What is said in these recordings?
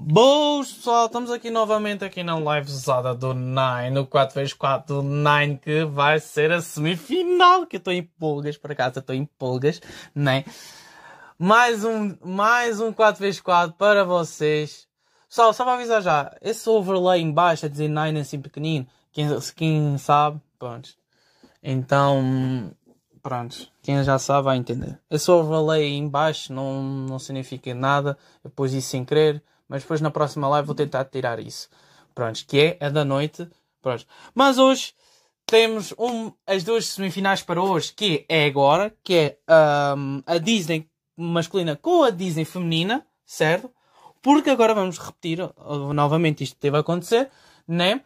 Boas pessoal, estamos aqui novamente aqui na usada do Nine, o 4x4 do Nine que vai ser a semifinal, que eu estou em pulgas por acaso estou em pulgas, Né? Mais um, mais um 4x4 para vocês. Pessoal, só para avisar já, esse overlay em baixo a é dizer Nine assim pequenino, quem, quem sabe, pronto. Então, pronto, quem já sabe vai entender. Esse overlay em baixo não, não significa nada, eu pus isso sem querer mas depois na próxima live vou tentar tirar isso. Prontos, que é a da noite. Prontos. Mas hoje temos um, as duas semifinais para hoje, que é agora, que é um, a Disney masculina com a Disney feminina, certo? Porque agora vamos repetir uh, novamente isto teve a acontecer, né?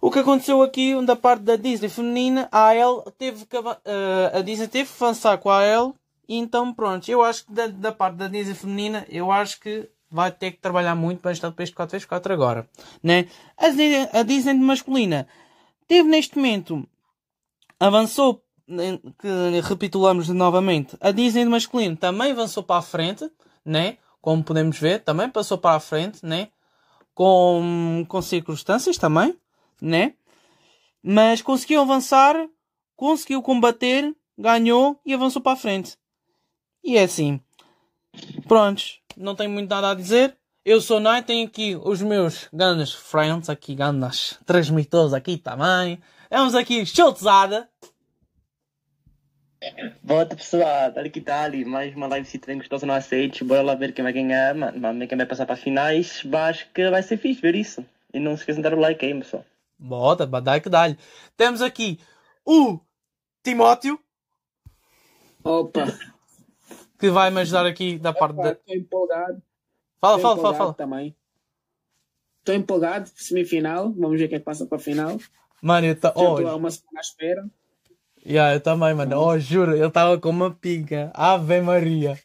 O que aconteceu aqui, da parte da Disney feminina, a AL teve que, uh, a Disney teve que avançar com a AL, então pronto, eu acho que da, da parte da Disney feminina, eu acho que vai ter que trabalhar muito para estar depois este 4x4 agora. Né? A, a Disney masculina teve neste momento, avançou, né, que repitulamos novamente, a Disney masculina também avançou para a frente, né? como podemos ver, também passou para a frente, né? com, com circunstâncias também, né? mas conseguiu avançar, conseguiu combater, ganhou e avançou para a frente. E é assim. Prontos não tenho muito nada a dizer. Eu sou Nai, tenho aqui os meus grandes friends, aqui grandes transmitores aqui também. Vamos é aqui, showzada. Bota pessoal, olha que tal, tá mais uma live citrinha gostosa no aceite, bora lá ver quem vai ganhar, mano, quem vai passar para finais, acho que vai ser fixe ver isso. E não se esqueçam de dar o like aí, pessoal. Bota, dá que dá-lhe. Temos aqui o Timóteo. Opa! que vai me ajudar aqui da parte da. Estou empolgado. Fala, fala, fala, fala. Também. Estou empolgado, semifinal. Vamos ver quem é que passa para a final. Mano, eu estou. Oh, há uma semana à espera. Yeah, eu também, mano. Oh, juro, ele estava com uma pica. Ave Maria.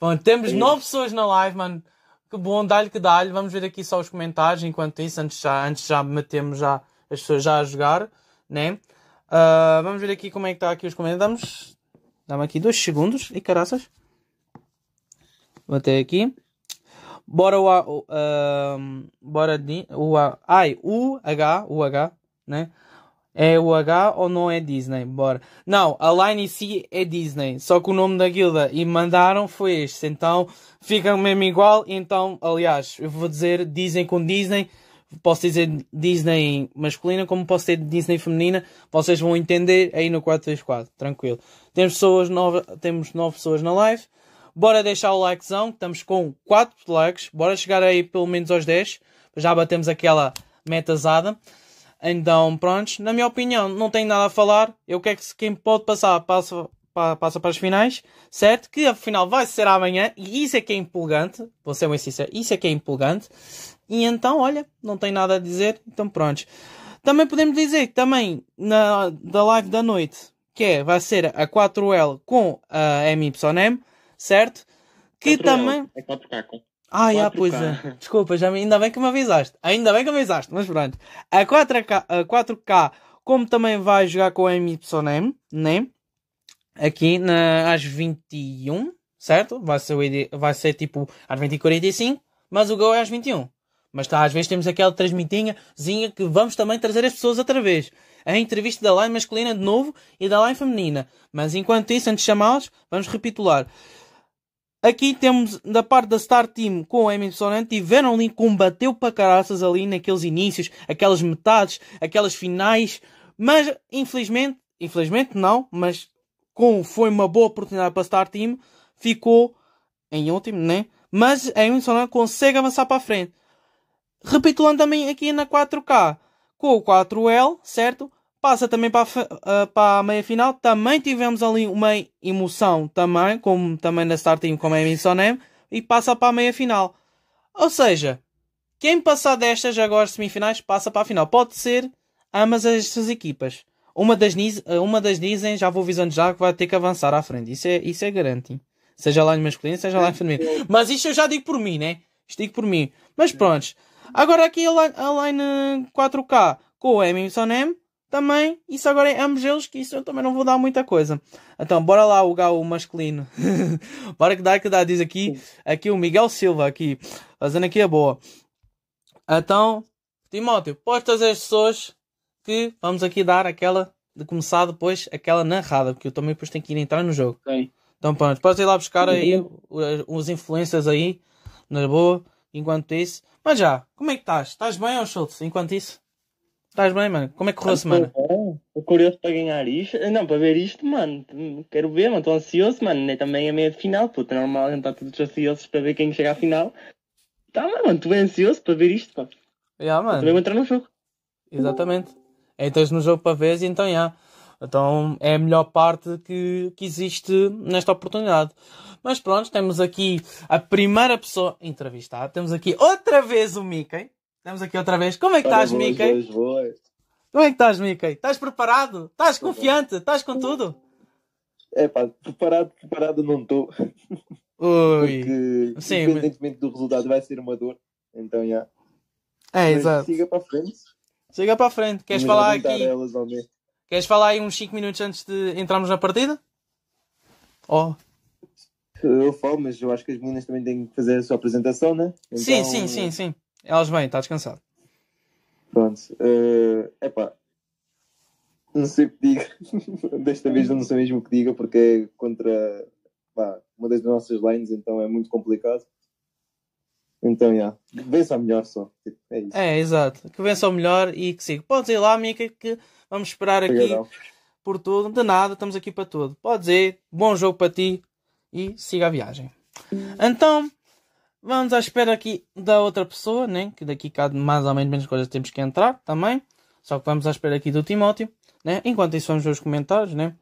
Bom, temos nove pessoas na live, mano. Que bom, dá-lhe que dá-lhe. Vamos ver aqui só os comentários enquanto isso, antes já, antes já metemos já as pessoas já a jogar, né? Uh, vamos ver aqui como é que está aqui os comentários. Dá-me aqui dois segundos e caraças até aqui. Bora o. A, o bora de, o a, ai, o H, o H, né? É o H ou não é Disney? Bora. Não, a line em si é Disney. Só que o nome da guilda e mandaram foi este. Então fica mesmo igual. Então, aliás, eu vou dizer Disney com Disney. Posso dizer Disney masculina, como posso dizer Disney feminina. Vocês vão entender aí no 434. Tranquilo. Temos pessoas novas temos 9 pessoas na live. Bora deixar o likezão, estamos com 4 likes. Bora chegar aí pelo menos aos 10. Já batemos aquela metazada. Então, prontos. Na minha opinião, não tenho nada a falar. Eu quero que quem pode passar, passa, passa para as finais, certo? Que a final vai ser amanhã e isso é que é empolgante. Vou ser muito sincero, isso é que é empolgante. E então, olha, não tem nada a dizer, então prontos. Também podemos dizer que também na da live da noite, que é, vai ser a 4L com a MYM, certo? Que também. L. É 4K. Ah, já, pois é. Desculpa, já, ainda bem que me avisaste. Ainda bem que me avisaste, mas pronto. A 4K, a 4K como também vai jogar com o MYM, né? Aqui na, às 21, certo? Vai ser, vai ser tipo às 20 e 45, mas o gol é às 21. Mas tá, às vezes temos aquela transmitinha que vamos também trazer as pessoas outra vez. A entrevista da line masculina de novo e da line feminina. Mas enquanto isso, antes de chamá-los, vamos recapitular. Aqui temos da parte da Star Team com o Emerson Ant, tiveram ali, combateu para caraças ali naqueles inícios, aquelas metades, aquelas finais, mas infelizmente, infelizmente não, mas com foi uma boa oportunidade para a Star Team, ficou em último, né? Mas a Emerson consegue avançar para a frente. Repitulando também aqui na 4K, com o 4L, certo? Passa também para a, eh, para a meia final. Também tivemos ali uma emoção, também, como também na starting, como é Minsonem, e passa para a meia final. Ou seja, quem passar destas agora semifinais passa para a final. Pode ser ambas estas equipas. Uma das, eh, uma das dizem, já vou visando já, que vai ter que avançar à frente. Isso é, isso é garantido. Seja lá em masculino, seja lá em feminino. Mas isto eu já digo por mim, né? Isto digo por mim. Mas pronto. Agora aqui a line, a line 4K com o Emerson M também, isso agora é ambos eles, que isso eu também não vou dar muita coisa. Então, bora lá o galo masculino. bora que dá, que dá, diz aqui, aqui o Miguel Silva, aqui, fazendo aqui a boa. Então, Timóteo, podes as pessoas que vamos aqui dar aquela, de começar depois, aquela narrada, porque eu também depois tenho que ir entrar no jogo. Okay. Então, pronto, podes ir lá buscar aí os influencers aí, na boa, enquanto isso. Mas já, como é que estás? Estás bem, ou Schultz, enquanto isso? Estás bem, mano? Como é que correu a semana? Estou curioso para ganhar isto. Eh, não, para ver isto, mano. Quero ver, mano. Estou ansioso, mano. Também é meia final, puta. Normal, a gente está todos ansiosos para ver quem chega à final. Tá, mano, estou bem ansioso para ver isto, pá. Yeah, mano. também vou entrar no jogo. Exatamente. É, estás no jogo para ver, e então, já. Yeah. Então é a melhor parte que, que existe nesta oportunidade. Mas pronto, temos aqui a primeira pessoa entrevistada. Temos aqui outra vez o Mickey. Estamos aqui outra vez. Como é que estás, boas, Mickey? Boas, boas. Como é que estás, Mickey? Estás preparado? Estás confiante? Estás com tudo? É pá, preparado, preparado não estou. Porque, Sim, independentemente mas... do resultado, vai ser uma dor. Então, já. É, mas exato. Siga para a frente. Siga para a frente. Queres Vamos falar aqui? Elas ao Queres falar aí uns 5 minutos antes de entrarmos na partida? Oh. Eu falo, mas eu acho que as meninas também têm que fazer a sua apresentação, né? Então, sim, sim, sim, sim. Elas vêm, está descansado. Pronto. Uh, epá. Não sei o que diga. Desta vez não sei mesmo o que diga, porque é contra pá, uma das nossas lines, então é muito complicado. Então, já. Yeah. Vença o melhor só. Tipo, é, isso. é, exato. Que vença o melhor e que siga. Podes ir lá, Mica, que vamos esperar Obrigadão. aqui por tudo. De nada, estamos aqui para tudo. Podes ir. Bom jogo para ti e siga a viagem. Então, Vamos à espera aqui da outra pessoa, né? que daqui cá mais ou menos menos coisas temos que entrar também. Só que vamos à espera aqui do Timóteo. Né? Enquanto isso, vamos ver os comentários. Né?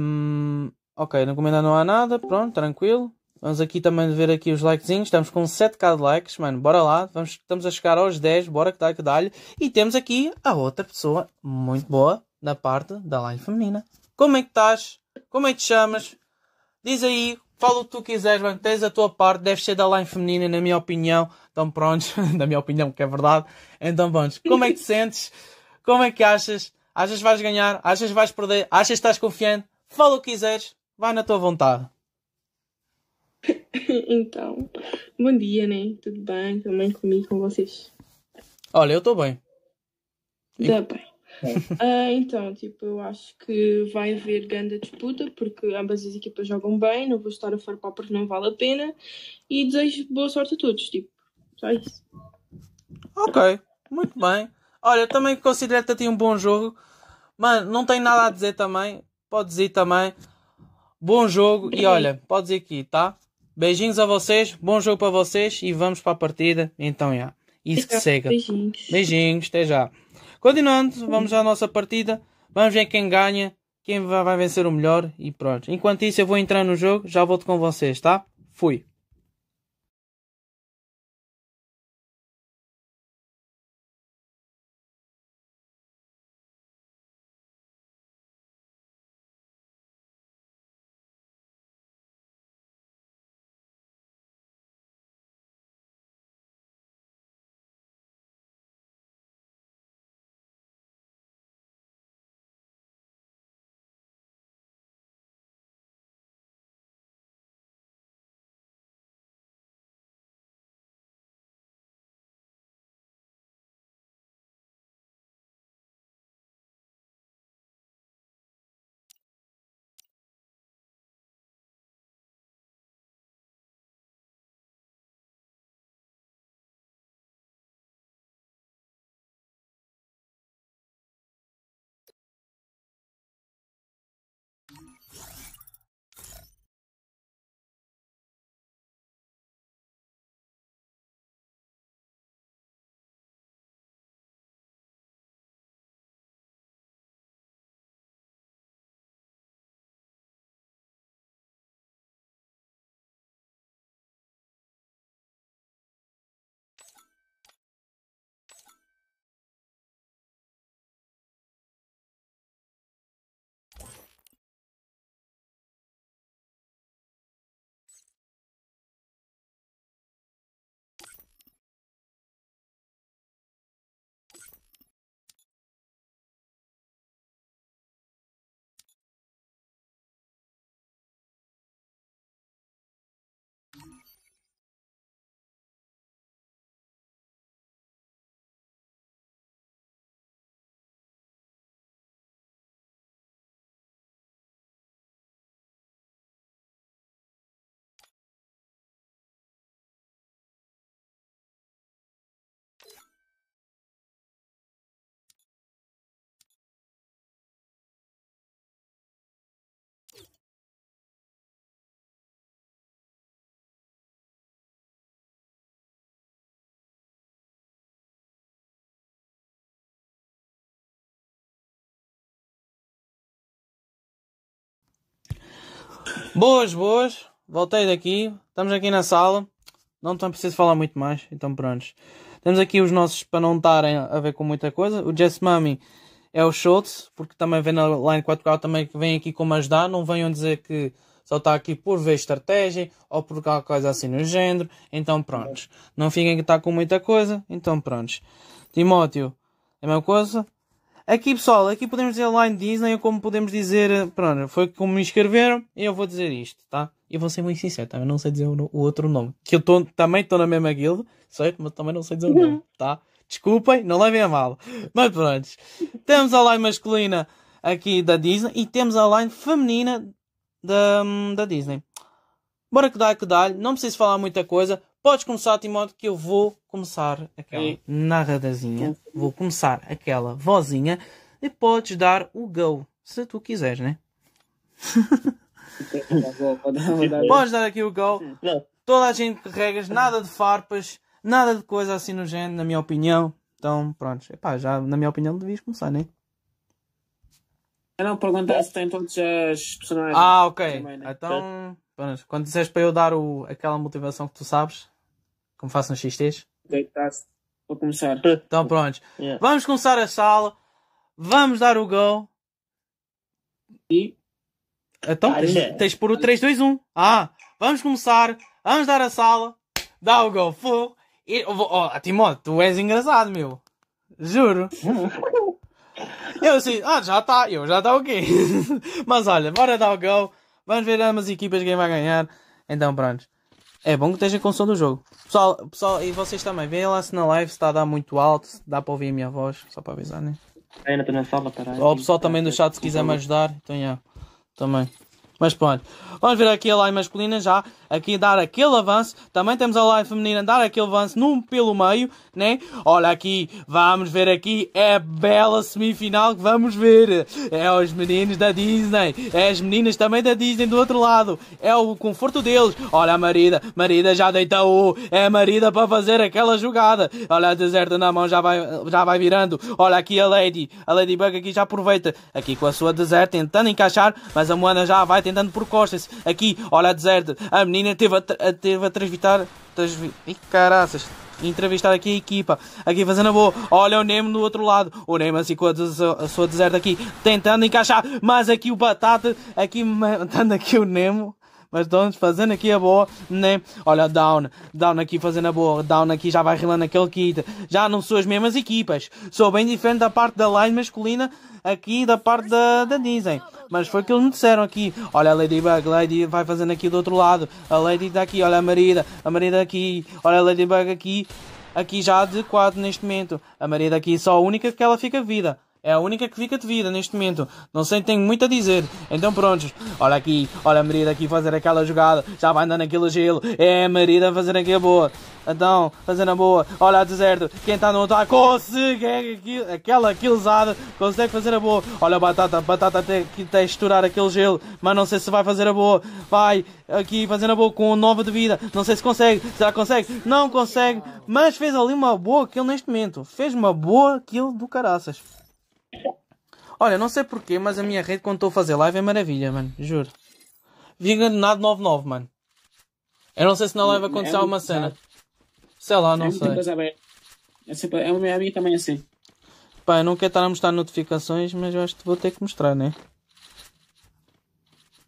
Um, ok, no comentário não há nada. Pronto, tranquilo. Vamos aqui também ver aqui os likezinhos. Estamos com 7k de likes, mano. Bora lá. Vamos, estamos a chegar aos 10. Bora que dá que dá-lhe. E temos aqui a outra pessoa muito boa da parte da live feminina. Como é que estás? Como é que te chamas? Diz aí Fala o que tu quiseres, mano. Tens a tua parte, deves ser da line feminina, na minha opinião. Então, prontos, na minha opinião, que é verdade. Então, vamos. Como é que te sentes? Como é que achas? Achas vais ganhar? Achas vais perder? Achas que estás confiante? Fala o que quiseres, vai na tua vontade. Então, bom dia, né? Tudo bem? Também comigo, com vocês? Olha, eu estou bem. Está bem. Uh, então, tipo, eu acho que vai haver grande disputa, porque ambas as equipas jogam bem, não vou estar a farpar porque não vale a pena. E desejo boa sorte a todos, tipo, só isso. Ok, muito bem. Olha, também considero que ti um bom jogo. Mano, não tenho nada a dizer também. pode dizer também. Bom jogo e olha, pode dizer aqui, tá? Beijinhos a vocês, bom jogo para vocês e vamos para a partida. Então, já. Isso que segue. Beijinhos. Beijinhos, até já. Continuando, vamos à nossa partida. Vamos ver quem ganha, quem vai vencer o melhor e pronto. Enquanto isso, eu vou entrar no jogo, já volto com vocês, tá? Fui. Boas, boas. Voltei daqui. Estamos aqui na sala. Não tão preciso falar muito mais. Então prontos. Temos aqui os nossos para não estarem a ver com muita coisa. O Jess Mummy é o Schultz, porque também vem na Line 4K, também vem aqui como ajudar. Não venham dizer que só está aqui por ver estratégia ou por qualquer coisa assim no género. Então prontos. Não fiquem que está com muita coisa. Então prontos. Timóteo, é a mesma coisa. Aqui, pessoal, aqui podemos dizer Line Disney ou como podemos dizer. Eh, pronto, foi como me escreveram, eu vou dizer isto, tá? Eu vou ser muito sincero, também não sei dizer o, o outro nome. Que eu tô, também estou na mesma guilda, certo? Mas também não sei dizer o nome, uhum. tá? Desculpem, não levem a mal. Mas pronto. Temos a line masculina aqui da Disney e temos a line feminina da, hum, da Disney. Bora que dá, que dá. Não preciso falar muita coisa. Podes começar, Timóteo, que eu vou começar aquela narradazinha. Vou começar aquela vozinha e podes dar o go, se tu quiseres, né? podes dar aqui o go. Não. Toda a gente que regas, nada de farpas, nada de coisa assim no género, na minha opinião. Então, pronto. Epá, já, na minha opinião, devias começar, né? Eu não perguntar se tem todos as personagens. Ah, ok. Também, né? Então, pronto. quando disseste para eu dar o, aquela motivação que tu sabes, como faço nos XTs? se Vou começar. Então pronto. Yeah. Vamos começar a sala. Vamos dar o go. E. Então ah, tens, por o 3, 2, 1. Ah, vamos começar. Vamos dar a sala. Dá o go. Fogo. E, oh, Timóteo, tu és engraçado, meu. Juro. eu assim, ah, já está. Eu já está quê? Mas olha, bora dar o go. Vamos ver as equipas quem vai ganhar. Então pronto é bom que esteja com o som do jogo. Pessoal, pessoal, e vocês também, vejam lá se na live está a dar muito alto, se dá para ouvir a minha voz, só para avisar, né? Ainda estou na é sala, caralho. Ou o pessoal também do chat se quiser me ajudar, então, yeah, também. Mas pronto, vamos ver aqui a live masculina já aqui dar aquele avanço. Também temos a live feminina dar aquele avanço num pelo meio, né? Olha aqui, vamos ver aqui. É a bela semifinal que vamos ver. É os meninos da Disney. É as meninas também da Disney do outro lado. É o conforto deles. Olha a marida. Marida já deitou. É a marida para fazer aquela jogada. Olha a deserta na mão já vai, já vai virando. Olha aqui a Lady. A Ladybug aqui já aproveita. Aqui com a sua deserta tentando encaixar. Mas a Moana já vai tentando por costas. Aqui, olha a deserta. A menina menina teve a, teve a transvitar. Transvi, caraças! Entrevistar aqui a equipa, aqui fazendo a boa. Olha o Nemo do outro lado. O Nemo assim com a, a sua deserta aqui, tentando encaixar, mas aqui o Batata, aqui matando aqui o Nemo. Mas Jones fazendo aqui a boa, né? Olha, Down, Down aqui fazendo a boa, Down aqui já vai rilando aquele kit. Já não são as mesmas equipas. Sou bem diferente da parte da line masculina, aqui da parte da, da Disney. Mas foi o que eles me disseram aqui. Olha a Ladybug, Lady vai fazendo aqui do outro lado. A Lady está aqui, olha a Marida, a Marida aqui, olha a Ladybug aqui. Aqui já adequado neste momento. A Marida aqui só a única que ela fica vida. É a única que fica de vida neste momento. Não sei, tenho muito a dizer. Então prontos. Olha aqui, olha a Marida aqui fazer aquela jogada. Já vai andando aquele gelo. É a Marida a fazer a boa. Então, fazendo a boa, olha a deserto, quem está no ah, consegue aquela quilzada, consegue fazer a boa. Olha a batata, a batata tem que texturar aquele gelo, mas não sei se vai fazer a boa. Vai aqui fazendo a boa com nova de vida, não sei se consegue, será que consegue? Não consegue, mas fez ali uma boa kill neste momento, fez uma boa kill do caraças. Olha, não sei porquê, mas a minha rede quando estou a fazer live é maravilha, mano, juro. Vinga nada 99, mano. Eu não sei se na live aconteceu é, alguma cena. Sei lá, é não é sei. É, sempre, é o meu é amigo também assim. Pá, eu não quero estar a mostrar notificações, mas eu acho que vou ter que mostrar, né?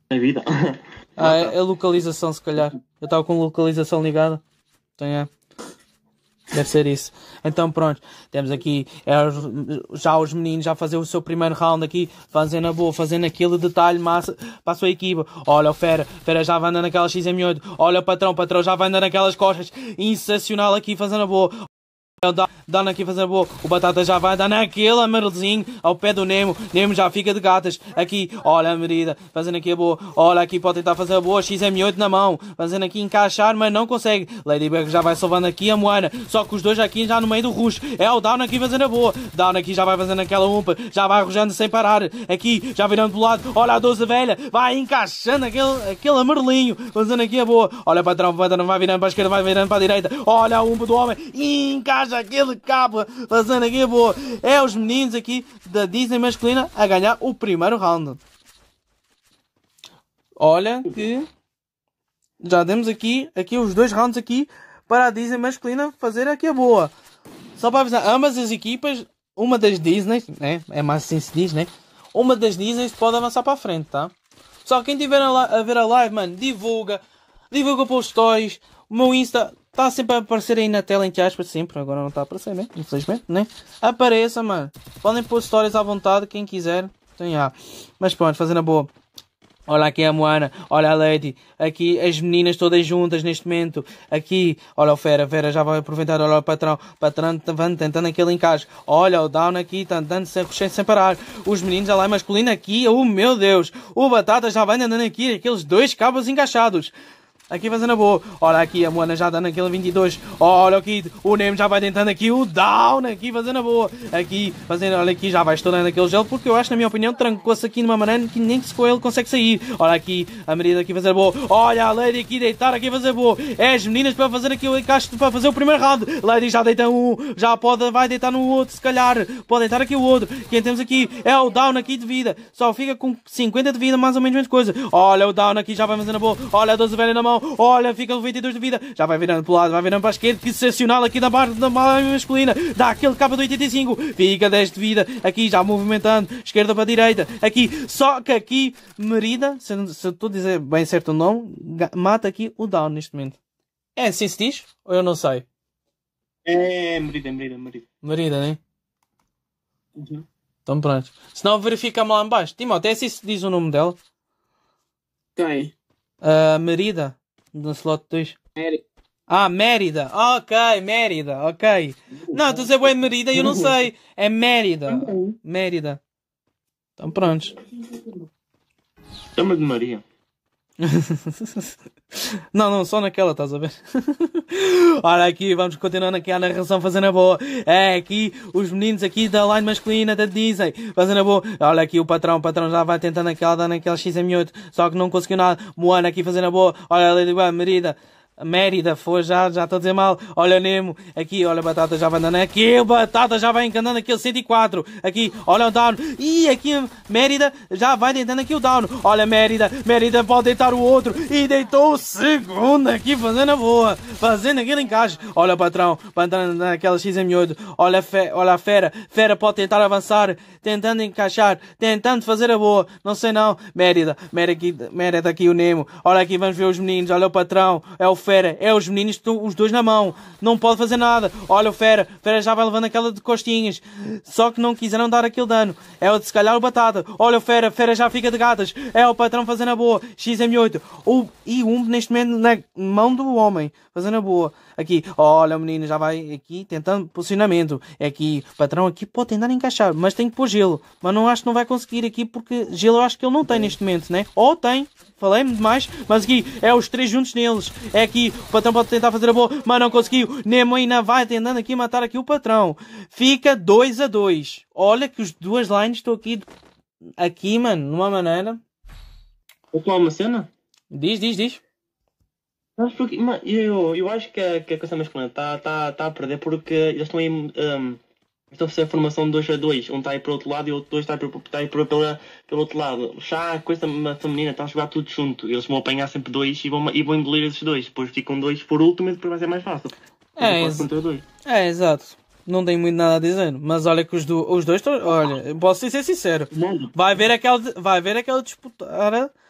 É vida. ah, é, é localização, se calhar. Eu estava com localização ligada. Então é. Deve ser isso. Então pronto, temos aqui é, já os meninos já fazer o seu primeiro round aqui, fazendo a boa, fazendo aquele detalhe massa para a sua equipa. Olha o Fera, Fera já vai andando naquela XM8. Olha o patrão, patrão já vai andando naquelas costas. Insensacional aqui fazendo a boa. Da, dando aqui fazer boa. O Batata já vai dar naquele amarelozinho ao pé do Nemo. Nemo já fica de gatas. Aqui, olha a medida. Fazendo aqui a boa. Olha aqui, pode tentar fazer a boa. XM8 na mão. Fazendo aqui encaixar, mas não consegue. Ladybug já vai salvando aqui a Moana. Só que os dois aqui já no meio do rush. É o Down aqui fazendo a boa. Down aqui já vai fazendo aquela umpa. Já vai arrojando sem parar. Aqui, já virando do lado. Olha a 12 velha. Vai encaixando aquele, aquele amarelinho. Fazendo aqui a boa. Olha, patrão, patrão, vai virando para a esquerda, vai virando para a direita. Olha a umpa do homem. Encaixa gajo, aquele cabo fazendo aqui, boa. É os meninos aqui da Disney masculina a ganhar o primeiro round. Olha que já demos aqui, aqui os dois rounds aqui para a Disney masculina fazer aqui a boa. Só para avisar, ambas as equipas, uma das Disney, né? É mais assim se diz, né? Uma das Disney pode avançar para a frente, tá? Só quem tiver a, a ver a live, mano, divulga, divulga para os toys, o meu Insta, Está sempre a aparecer aí na tela, entre aspas, sempre. Agora não está a aparecer, né? Infelizmente, né? Apareça, mano. Podem pôr stories à vontade, quem quiser. Tem já. Ah. Mas pronto, fazendo a boa. Olha aqui a Moana, olha a Lady, aqui as meninas todas juntas neste momento, aqui, olha o Fera, Vera já vai aproveitar, olha o patrão, patrão van tentando aquele encaixe, olha o Down aqui, tentando sem, sem parar, os meninos, olha lá, é masculino aqui, oh meu Deus, o Batata já vai andando aqui, aqueles dois cabos encaixados, Aqui fazendo a boa. Olha aqui, a Moana já dá aquele 22. Olha o Kid, o Nemo já vai tentando aqui o down. Aqui fazendo a boa. Aqui fazendo, olha aqui, já vai estourando aquele gel. Porque eu acho, na minha opinião, trancou-se aqui numa maneira que nem se com ele consegue sair. Olha aqui, a Merida aqui a boa. Olha a Lady aqui deitar aqui fazer boa. É as meninas para fazer aqui o encaixe, para fazer o primeiro round. Lady já deita um, já pode, vai deitar no outro, se calhar. Pode deitar aqui o outro. Quem temos aqui é o down aqui de vida. Só fica com 50 de vida, mais ou menos a mesma coisa. Olha o down aqui, já vai fazendo a boa. Olha a 12 velha na mão. Olha, fica 92 de vida. Já vai virando para o lado, vai virando para a esquerda. Que sensacional aqui da parte da mala masculina. Dá aquele capa do 85. Fica 10 de vida. Aqui já movimentando. Esquerda para a direita. Aqui, só que aqui, Merida, se, eu estou a dizer bem certo o nome, mata aqui o down neste momento. É assim se diz? Ou eu não sei? É, Merida, Merida, Merida. Merida, né? Uhum. Então pronto. Se não, verifica-me lá embaixo. Timóteo, é assim se diz o nome dela? Quem? A uh, Merida. Lancelot 2? Mérida. Ah, Mérida. Ok, Mérida, ok. Não, tu dizes bem Mérida eu não sei. É Mérida. Uhum. Mérida. Então prontos. Chama de Maria. não, não, só naquela, estás a ver? Ora, aqui vamos continuando aqui a narração fazendo a boa. É, aqui os meninos aqui da line masculina da Disney fazendo a boa. Olha aqui o patrão, o patrão já vai tentando aquela, dando aquela XM8, só que não conseguiu nada. Moana aqui fazendo a boa. Olha a Ladybug, merida. Mérida, foi já, já estou a dizer mal. Olha Nemo, aqui, olha a batata já vai andando aqui, batata já vai encantando aqui o 104. Aqui, olha o down. E aqui Mérida já vai deitando aqui o down. Olha Mérida, Mérida pode deitar o outro. E deitou o segundo aqui, fazendo a boa, fazendo aquele encaixe. Olha o patrão, entrando naquela XM8. Olha, fe, olha a fera, fera pode tentar avançar, tentando encaixar, tentando fazer a boa. Não sei não, Mérida, Mérida aqui, Mérida aqui o Nemo. Olha aqui, vamos ver os meninos, olha o patrão, é o Fera é os meninos que estão os dois na mão. Não pode fazer nada. Olha o Fera. O Fera já vai levando aquela de costinhas. Só que não quiseram dar aquele dano. É o de se calhar o Batata. Olha o Fera. Fera já fica de gatas. É o patrão fazendo a boa. XM8. O, e um neste momento na mão do homem. Fazendo a boa. Aqui, olha o menino já vai aqui tentando posicionamento. É aqui, o patrão aqui pode tentar encaixar, mas tem que pôr gelo. Mas não acho que não vai conseguir aqui porque gelo eu acho que ele não tem neste momento, né? Ou tem, falei-me demais, mas aqui é os três juntos neles. É aqui, o patrão pode tentar fazer a boa, mas não conseguiu. Nemo ainda vai tentando aqui matar aqui o patrão. Fica 2 a 2. Olha que os duas lines estão aqui, aqui, mano, numa maneira. Opa, uma cena? Diz, diz, diz. Mas porque, eu, eu acho que a, que a questão masculina está tá, tá a perder porque eles estão aí. Um, estão a fazer a formação 2 a 2. Um está aí para o outro lado e o outro está aí, tá aí para, tá pela, pelo outro lado. Já a coisa feminina está a jogar tudo junto. Eles vão apanhar sempre dois e vão, e vão engolir esses dois. Depois ficam dois por último e depois vai ser mais fácil. É, ex é exato. Não tenho muito nada a dizer, mas olha que os, do, os dois estão. Olha, posso ser sincero. Vai ver aquela, vai ver aquela disputa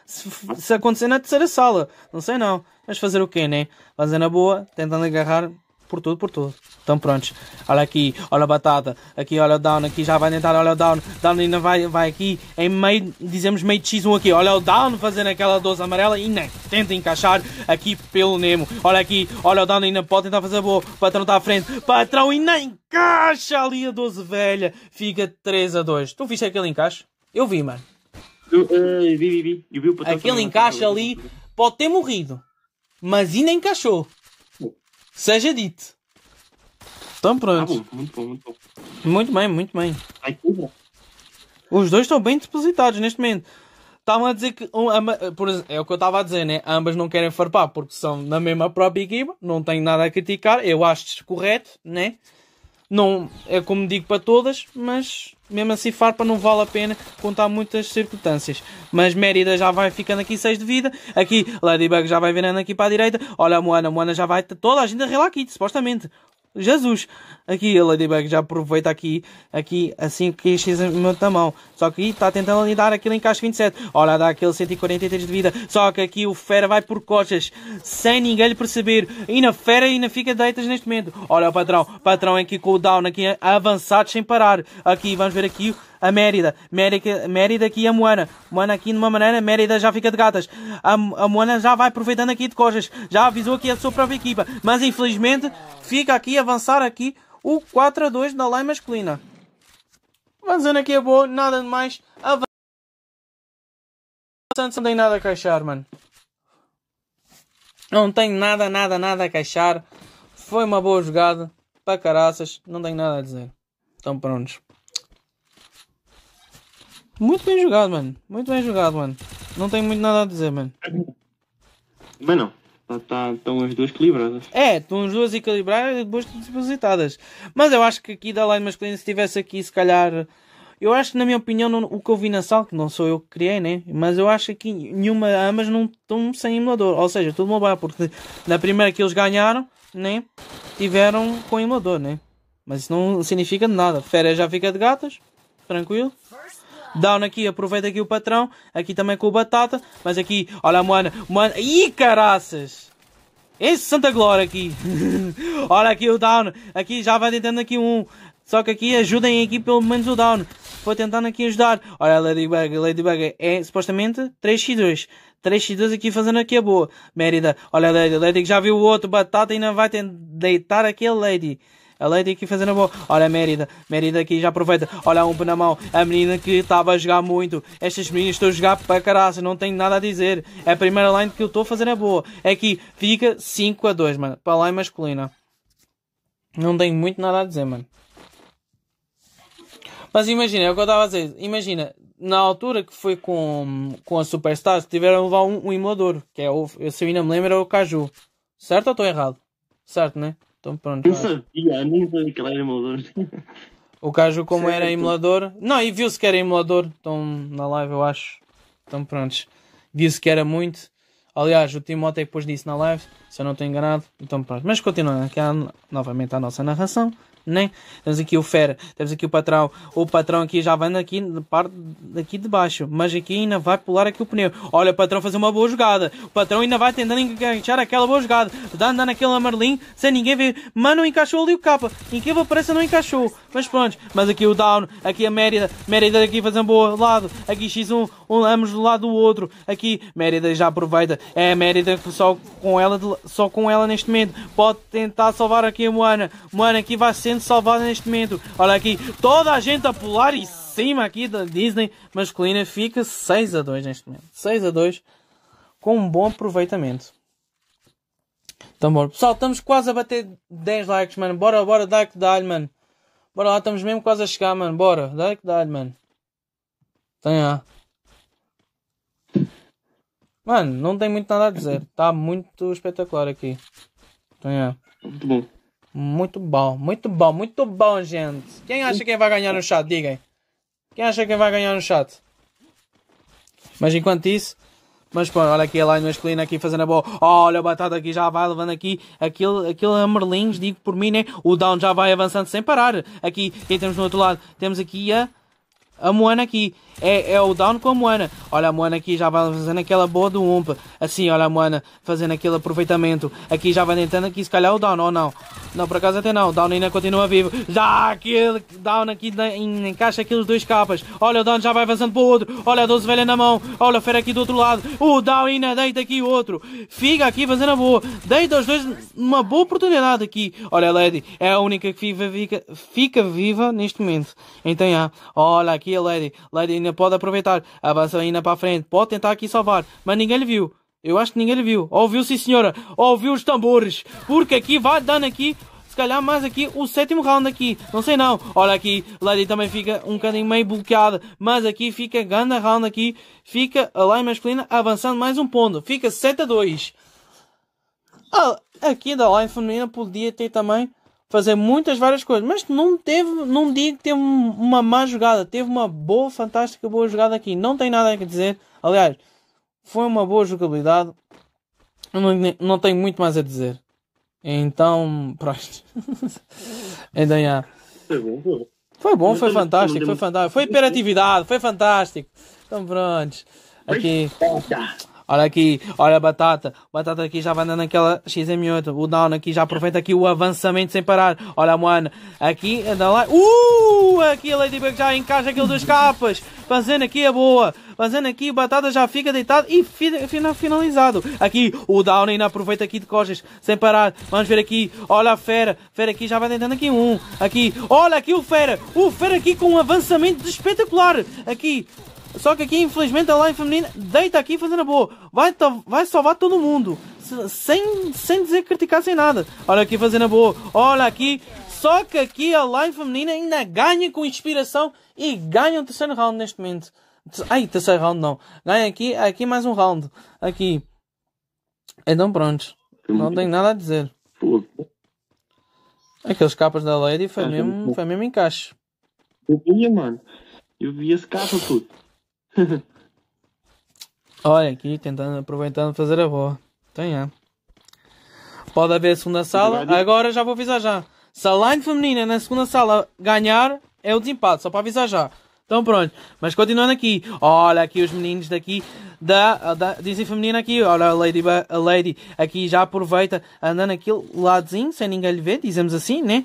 se, se acontecer na terceira sala. Não sei não. Mas fazer o quê, né? Fazer na boa, tentando agarrar por tudo, por tudo. Estão prontos. Olha aqui, olha a batata. Aqui, olha o down. Aqui já vai tentar, olha o down. Down ainda vai, vai aqui. Em meio, dizemos meio de X1 aqui. Olha o down fazendo aquela 12 amarela e nem né, tenta encaixar aqui pelo Nemo. Olha aqui, olha o down ainda pode tentar fazer boa. patrão está à frente. Patrão e nem encaixa ali a 12 velha. Fica 3 a 2. Tu viste aquele encaixe? Eu vi, mano. Eh, vi, vi, vi. Eu vi o Aquele encaixe ali pode ter morrido, mas ainda encaixou. Seja dito. Então pronto. Ah, muito bom, muito bom. Muito bem, muito bem. Ai, Os dois estão bem depositados neste momento. Estavam a dizer que. Um, ama, por, é o que eu estava a dizer, né? Ambas não querem farpar porque são na mesma própria equipa. Não tenho nada a criticar. Eu acho correto, né? Não, é como digo para todas, mas mesmo assim farpa não vale a pena contar muitas circunstâncias. Mas Mérida já vai ficando aqui 6 de vida. Aqui Ladybug já vai virando aqui para a direita. Olha a Moana, a Moana já vai toda a gente a relar aqui, supostamente. Jesus. Aqui a Ladybug já aproveita aqui, aqui assim que este experimento na mão. Só que está tentando ali dar aquele encaixe 27. Olha dá aquele 143 de vida. Só que aqui o Fera vai por costas, sem ninguém lhe perceber. E na Fera ainda fica deitas neste momento. Olha o patrão, patrão aqui com o down, aqui avançado sem parar. Aqui vamos ver aqui a Mérida. Mérida, Mérida aqui a é Moana. Moana aqui de uma maneira, Mérida já fica de gatas. A, a Moana já vai aproveitando aqui de costas. Já avisou aqui a sua própria equipa. Mas infelizmente fica aqui avançar aqui o 4 a 2 da lei masculina. Avançando aqui a boa, nada de mais. Avançando, não tem nada a queixar, mano. Não tenho nada, nada, nada a queixar. Foi uma boa jogada. Para caraças, não tenho nada a dizer. Estão prontos. Muito bem jogado, mano. Muito bem jogado, mano. Não tenho muito nada a dizer, mano. Mas não. Tá, tá, estão as duas equilibradas. É, estão as duas equilibradas e depois depositadas. Mas eu acho que aqui da Line Masculina, se estivesse aqui, se calhar. Eu acho que, na minha opinião, não, o que eu vi na sala, que não sou eu que criei, né? Mas eu acho que aqui nenhuma ambas não estão sem emulador. Ou seja, tudo mobile, porque na primeira que eles ganharam, né? Tiveram com emulador, né? Mas isso não significa nada. Férias já fica de gatas, tranquilo. First Down aqui, aproveita aqui o patrão. Aqui também com o batata. Mas aqui, olha, Moana, mano. Ih, caraças! Esse Santa Glória aqui. olha aqui o down. Aqui já vai tentando aqui um. Só que aqui ajudem aqui pelo menos o down. foi tentando aqui ajudar. Olha, Ladybug, Ladybug é supostamente 3x2. 3x2 aqui fazendo aqui a boa. Mérida. Olha, Lady, Lady que já viu o outro batata e ainda vai deitar aqui a Lady. A Leite aqui fazendo a boa. Olha a Mérida. Mérida aqui já aproveita. Olha a um na mão. A menina que estava a jogar muito. Estas meninas estão a jogar para caraça. Não tenho nada a dizer. É a primeira line que eu estou é é a fazer a boa. Aqui fica 5 a 2, mano. Para a line masculina. Não tenho muito nada a dizer, mano. Mas imagina, é o que eu estava a dizer. Imagina, na altura que foi com, com a Superstars, tiveram a levar um, um emulador. Que é o, eu, se eu ainda me lembro, era é o Caju. Certo ou estou errado? Certo, né? Então pronto. Nem sabia, nem sabia que ele era emulador. O gajo, como era emulador. Não, e viu-se que era emulador. Estão na live, eu acho. Estão prontos. Viu-se que era muito. Aliás, o Timóteo depois disse na live, se eu não estou enganado. Então pronto. Mas continuando aqui novamente a nossa narração nem. Né? Temos aqui o Fera, temos aqui o Patrão. O Patrão aqui já vai daqui, parte daqui de baixo, mas aqui ainda vai pular aqui o pneu. Olha, o Patrão fazer uma boa jogada. O Patrão ainda vai tentando encaixar aquela boa jogada. Dá andando naquele amarelinho sem ninguém ver. Mas não encaixou ali o capa. que aparece não encaixou. Mas pronto, mas aqui o Down, aqui a Mérida. Mérida aqui fazendo um bom lado. Aqui X1, um, lamos do lado do outro. Aqui Mérida já aproveita. É a Mérida só com ela, de, só com ela neste momento. Pode tentar salvar aqui a Moana. Moana aqui vai sendo gente salvada neste momento. Olha aqui, toda a gente a pular em cima aqui da Disney masculina fica 6 a 2 neste momento. 6 a 2 com um bom aproveitamento. Então bora. Pessoal, estamos quase a bater 10 likes, mano. Bora, bora, dá que dá, mano. Bora lá, estamos mesmo quase a chegar, mano. Bora, dá que dá, mano. Tem lá. Mano, não tem muito nada a dizer. Está muito espetacular aqui. Tem lá. Muito bom. Muito bom, muito bom, muito bom, gente. Quem acha que vai ganhar no chat? digam Quem acha que vai ganhar no chat? Mas enquanto isso, mas pô, olha aqui a line masculina aqui fazendo a boa. Oh, olha o batata aqui já vai levando aqui aquele, aquele Amerlins, digo por mim, né? O down já vai avançando sem parar. Aqui, quem temos no outro lado, temos aqui a, a Moana aqui é, é o Down com a Moana. Olha a Moana aqui já vai fazendo aquela boa do Umpa. Assim, olha a Moana fazendo aquele aproveitamento. Aqui já vai tentando aqui, se calhar o Down, ou oh, não. Não, por acaso até não. O Down ainda continua vivo. Já aquele Down aqui encaixa aqueles dois capas. Olha o Down já vai avançando para o outro. Olha a 12 velha na mão. Olha o Fera aqui do outro lado. O Down ainda deita aqui o outro. Fica aqui fazendo a boa. Deita os dois uma boa oportunidade aqui. Olha a Lady. É a única que fica, fica, fica viva neste momento. Então, há, olha aqui a Lady. Lady ainda ainda pode aproveitar. Avança ainda para a frente. Pode tentar aqui salvar, mas ninguém lhe viu. Eu acho que ninguém lhe viu. Ouviu, sim, senhora. Ouviu os tambores. Porque aqui vai dando aqui calhar mais aqui o sétimo round aqui. Não sei não. Olha aqui, Lady também fica um bocadinho meio bloqueada. Mas aqui fica grande round aqui. Fica a Lime masculina avançando mais um ponto. Fica 7 a 2. Ah, aqui da Lime feminina podia ter também fazer muitas várias coisas, mas não teve, não digo que teve uma má jogada, teve uma boa, fantástica, boa jogada aqui, não tem nada a dizer. Aliás, foi uma boa jogabilidade, não, não tenho muito mais a dizer. Então, pronto. então, yeah. Foi bom, foi bom. Foi fantástico, foi fantástico. Foi hiperatividade, foi fantástico. Então, pronto Aqui. Olha aqui, olha a batata. Batata aqui já vai andando naquela XM8. O down aqui já aproveita aqui o avançamento sem parar. Olha a Moana. Aqui anda lá. Uh! Aqui a Ladybug já encaixa aqueles dos capas. Fazendo aqui a boa. Fazendo aqui, batata já fica deitado e finalizado. Aqui o down ainda aproveita aqui de costas sem parar. Vamos ver aqui. Olha a fera. Fera aqui já vai tentando aqui um. Aqui. Olha aqui o fera. O fera aqui com um avançamento espetacular. Aqui. Só que aqui, infelizmente, a Live Feminina deita aqui fazendo a boa. Vai, vai salvar todo mundo. Sem, sem dizer criticar, sem nada. Olha aqui fazendo a boa. Olha aqui. Só que aqui a Live Feminina ainda ganha com inspiração e ganha o terceiro round neste momento. Ai, terceiro round não. Ganha aqui, aqui mais um round. Aqui. Então pronto. Não tenho nada a dizer. Aqueles capas da Lady foi ah, mesmo, então, foi mesmo encaixe. Eu via, mano. Eu vi as capas, puto. Olha aqui, tentando, aproveitando fazer a boa. Tem é. Pode haver segunda sala. Agora já vou avisar já. Se a line feminina na segunda sala ganhar, é o desempate, só para avisar já. Então pronto, mas continuando aqui, olha aqui os meninos daqui da, da dizem feminina aqui, olha a lady, a lady aqui já aproveita andando aquele ladozinho sem ninguém lhe ver, dizemos assim, né?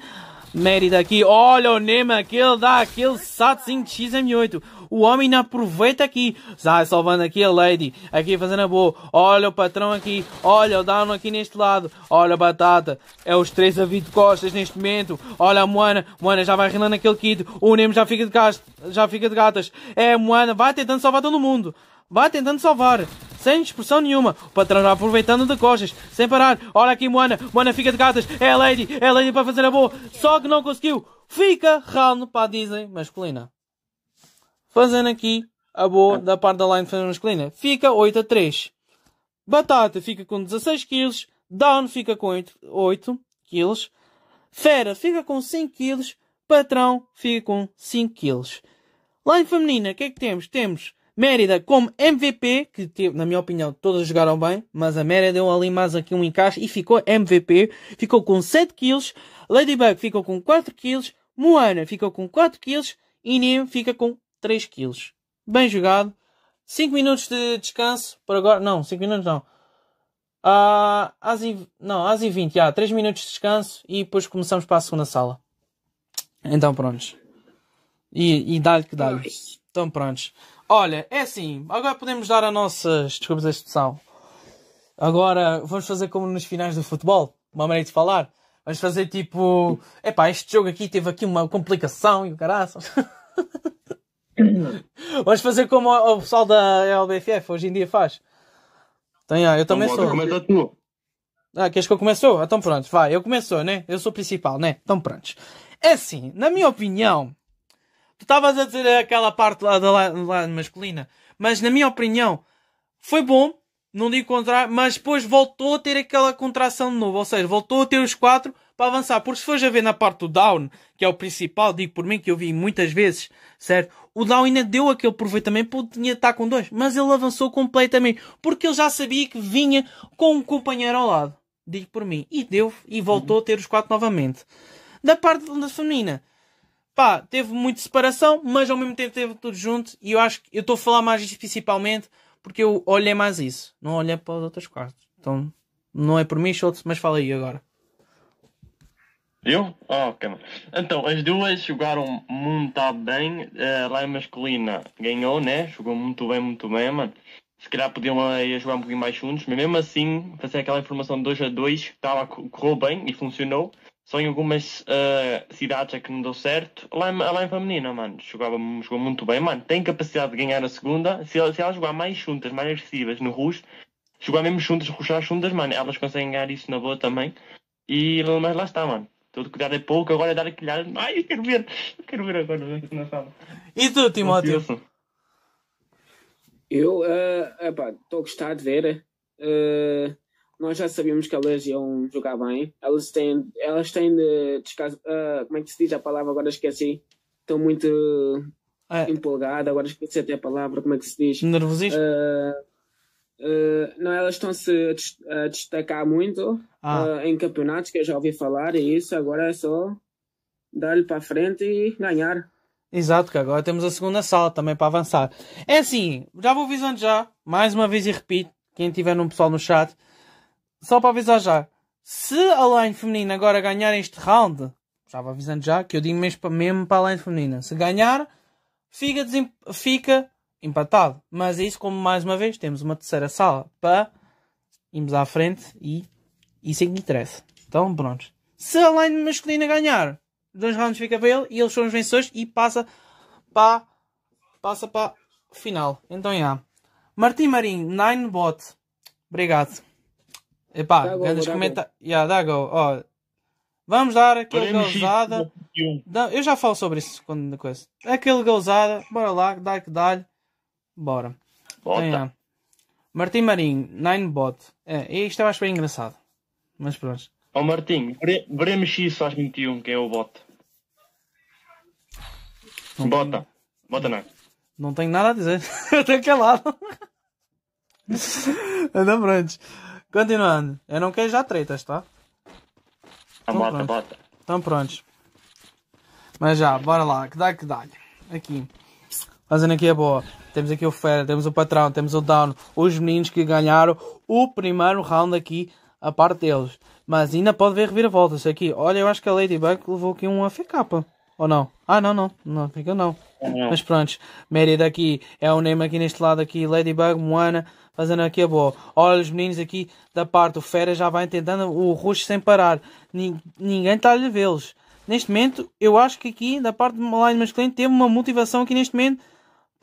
Mérida aqui, olha o Nema, aquele dá aquele satzinho de XM8 o homem não aproveita aqui. Sai salvando aqui a lady, aqui fazendo a boa. Olha o patrão aqui, olha o Dano aqui neste lado. Olha a batata, é os três a vir de costas neste momento. Olha a Moana, Moana já vai rilando aquele kit. O Nemo já fica de, gasto, já fica de gatas. É, Moana, vai tentando salvar todo mundo. Vai tentando salvar sem expressão nenhuma. O patrão já aproveitando de costas, sem parar. Olha aqui, Moana. Moana fica de gatas. É a Lady. É a Lady para fazer a boa. Só que não conseguiu. Fica round para a Disney masculina fazendo aqui a boa é. da parte da line feminina masculina. Fica 8 a 3. Batata fica com 16 kg, Down fica com 8, 8 kg, Fera fica com 5 kg, Patrão fica com 5 kg. Line feminina, o que é que temos? Temos Mérida como MVP, que teve, na minha opinião todas jogaram bem, mas a Mérida deu ali mais aqui um encaixe e ficou MVP, ficou com 7 kg, Ladybug ficou com 4 kg, Moana ficou com 4 kg e Nemo fica com 3 quilos. Bem jogado. 5 minutos de descanso. Por agora. Não, 5 minutos não. Uh, às e, não, às e 20, já, 3 minutos de descanso e depois começamos para a segunda sala. Então prontos. E, e dá-lhe que dá-lhe. Então prontos. Olha, é assim, agora podemos dar a nossa. Desculpa a expressão. Agora vamos fazer como nos finais do futebol, uma maneira de falar. Vamos fazer tipo. Epá, este jogo aqui teve aqui uma complicação e o caraças. Vamos fazer como o pessoal da LBFF hoje em dia faz. Então, yeah, eu também então, sou. Ah, queres que eu comece eu? Então pronto, vai, eu começo, né? Eu sou o principal, né? Então pronto. É assim, na minha opinião, tu estavas a dizer aquela parte lá da masculina, mas na minha opinião, foi bom, não digo contrário, mas depois voltou a ter aquela contração de novo, ou seja, voltou a ter os quatro, para avançar. Porque se fores a ver na parte do down, que é o principal, digo por mim que eu vi muitas vezes, certo? O down ainda deu aquele também porque tinha de estar com dois, mas ele avançou completamente porque ele já sabia que vinha com um companheiro ao lado. Digo por mim. E deu, e voltou a ter os quatro novamente. Da parte da feminina, pá, teve muita separação, mas ao mesmo tempo teve tudo junto. E eu acho que eu estou a falar mais principalmente porque eu olhei mais isso, não olhei para os outros quartos Então, não é por mim, Schultz, mas fala aí agora viu? Ah, ok. Então, as duas jogaram muito bem. A lá masculina ganhou, né? Jogou muito bem, muito bem, mano. Se calhar podiam a jogar um pouquinho mais juntos, mas mesmo assim, fazer aquela informação de 2 a 2 tava, correu bem e funcionou. Só em algumas uh, cidades é que não deu certo. A em, feminina, mano, jogava, jogou muito bem, mano. Tem capacidade de ganhar a segunda. Se ela, se ela jogar mais juntas, mais agressivas no rush, jogar mesmo juntas, ruxar juntas, mano, elas conseguem ganhar isso na boa também. E, mas lá está, mano Todo cuidado é pouco, agora é dar a Ai, eu quero ver. Eu quero ver agora na é sala. E tu, Timóteo? Eu, uh, estou a gostar de ver. Uh, nós já sabíamos que elas iam jogar bem. Elas têm, elas têm de descaso, uh, como é que se diz a palavra? Agora esqueci. Estão muito é. empolgadas, agora esqueci até a palavra, como é que se diz? Nervosismo. Uh, eh, não, elas estão-se a destacar muito ah. uh, em campeonatos, que eu já ouvi falar, e isso agora é só dar-lhe para frente e ganhar. Exato, que agora temos a segunda sala também para avançar. É assim, já vou avisando já, mais uma vez e repito, quem tiver um pessoal no chat, só para avisar já, se a line feminina agora ganhar este round, já vou avisando já, que eu digo mesmo para, mesmo para a line feminina, se ganhar, fica, fica empatado. Mas é isso como mais uma vez temos uma terceira sala para irmos à frente e isso é que interessa. Então pronto. Se a line masculina ganhar, dois rounds fica para ele e eles são os vencedores e passa para passa para final. Então já. Yeah. Martim Marinho, Nine Bot. Obrigado. Epá, grandes comentários. Yeah, dá go. Oh, vamos dar aquele gozada. Eu já falo sobre isso quando coisa. Aquele gozada. Bora lá, dá que dá-lhe. Bora. Bota. Ah, Martim Marinho, Ninebot. É, isto eu acho bem engraçado. Mas pronto. Ó oh, Martim, veremos isso às 21, que é o bot. Não Bota. Tenho... Bota não. Não tenho nada a dizer. eu tenho calado. Andam então pronto. Continuando. Eu não quero já tretas, tá? Ah, então, bota, pronto. bota. Estão prontos. Mas já, bora lá. Que dá, que dá. Aqui fazendo aqui a boa. Temos aqui o Fera, temos o Patrão, temos o Down, os meninos que ganharam o primeiro round aqui, a parte deles. Mas ainda pode ver reviravoltas aqui. Olha, eu acho que a Ladybug levou aqui um AFK, ou não? Ah, não, não, não, fica não. não. Mas pronto, Mérida aqui é o Nemo aqui neste lado aqui, Ladybug, Moana, fazendo aqui a boa. Olha os meninos aqui da parte, o Fera já vai tentando o rush sem parar. ninguém está a vê-los. Neste momento, eu acho que aqui, da parte do Malign Masculino, teve uma motivação aqui neste momento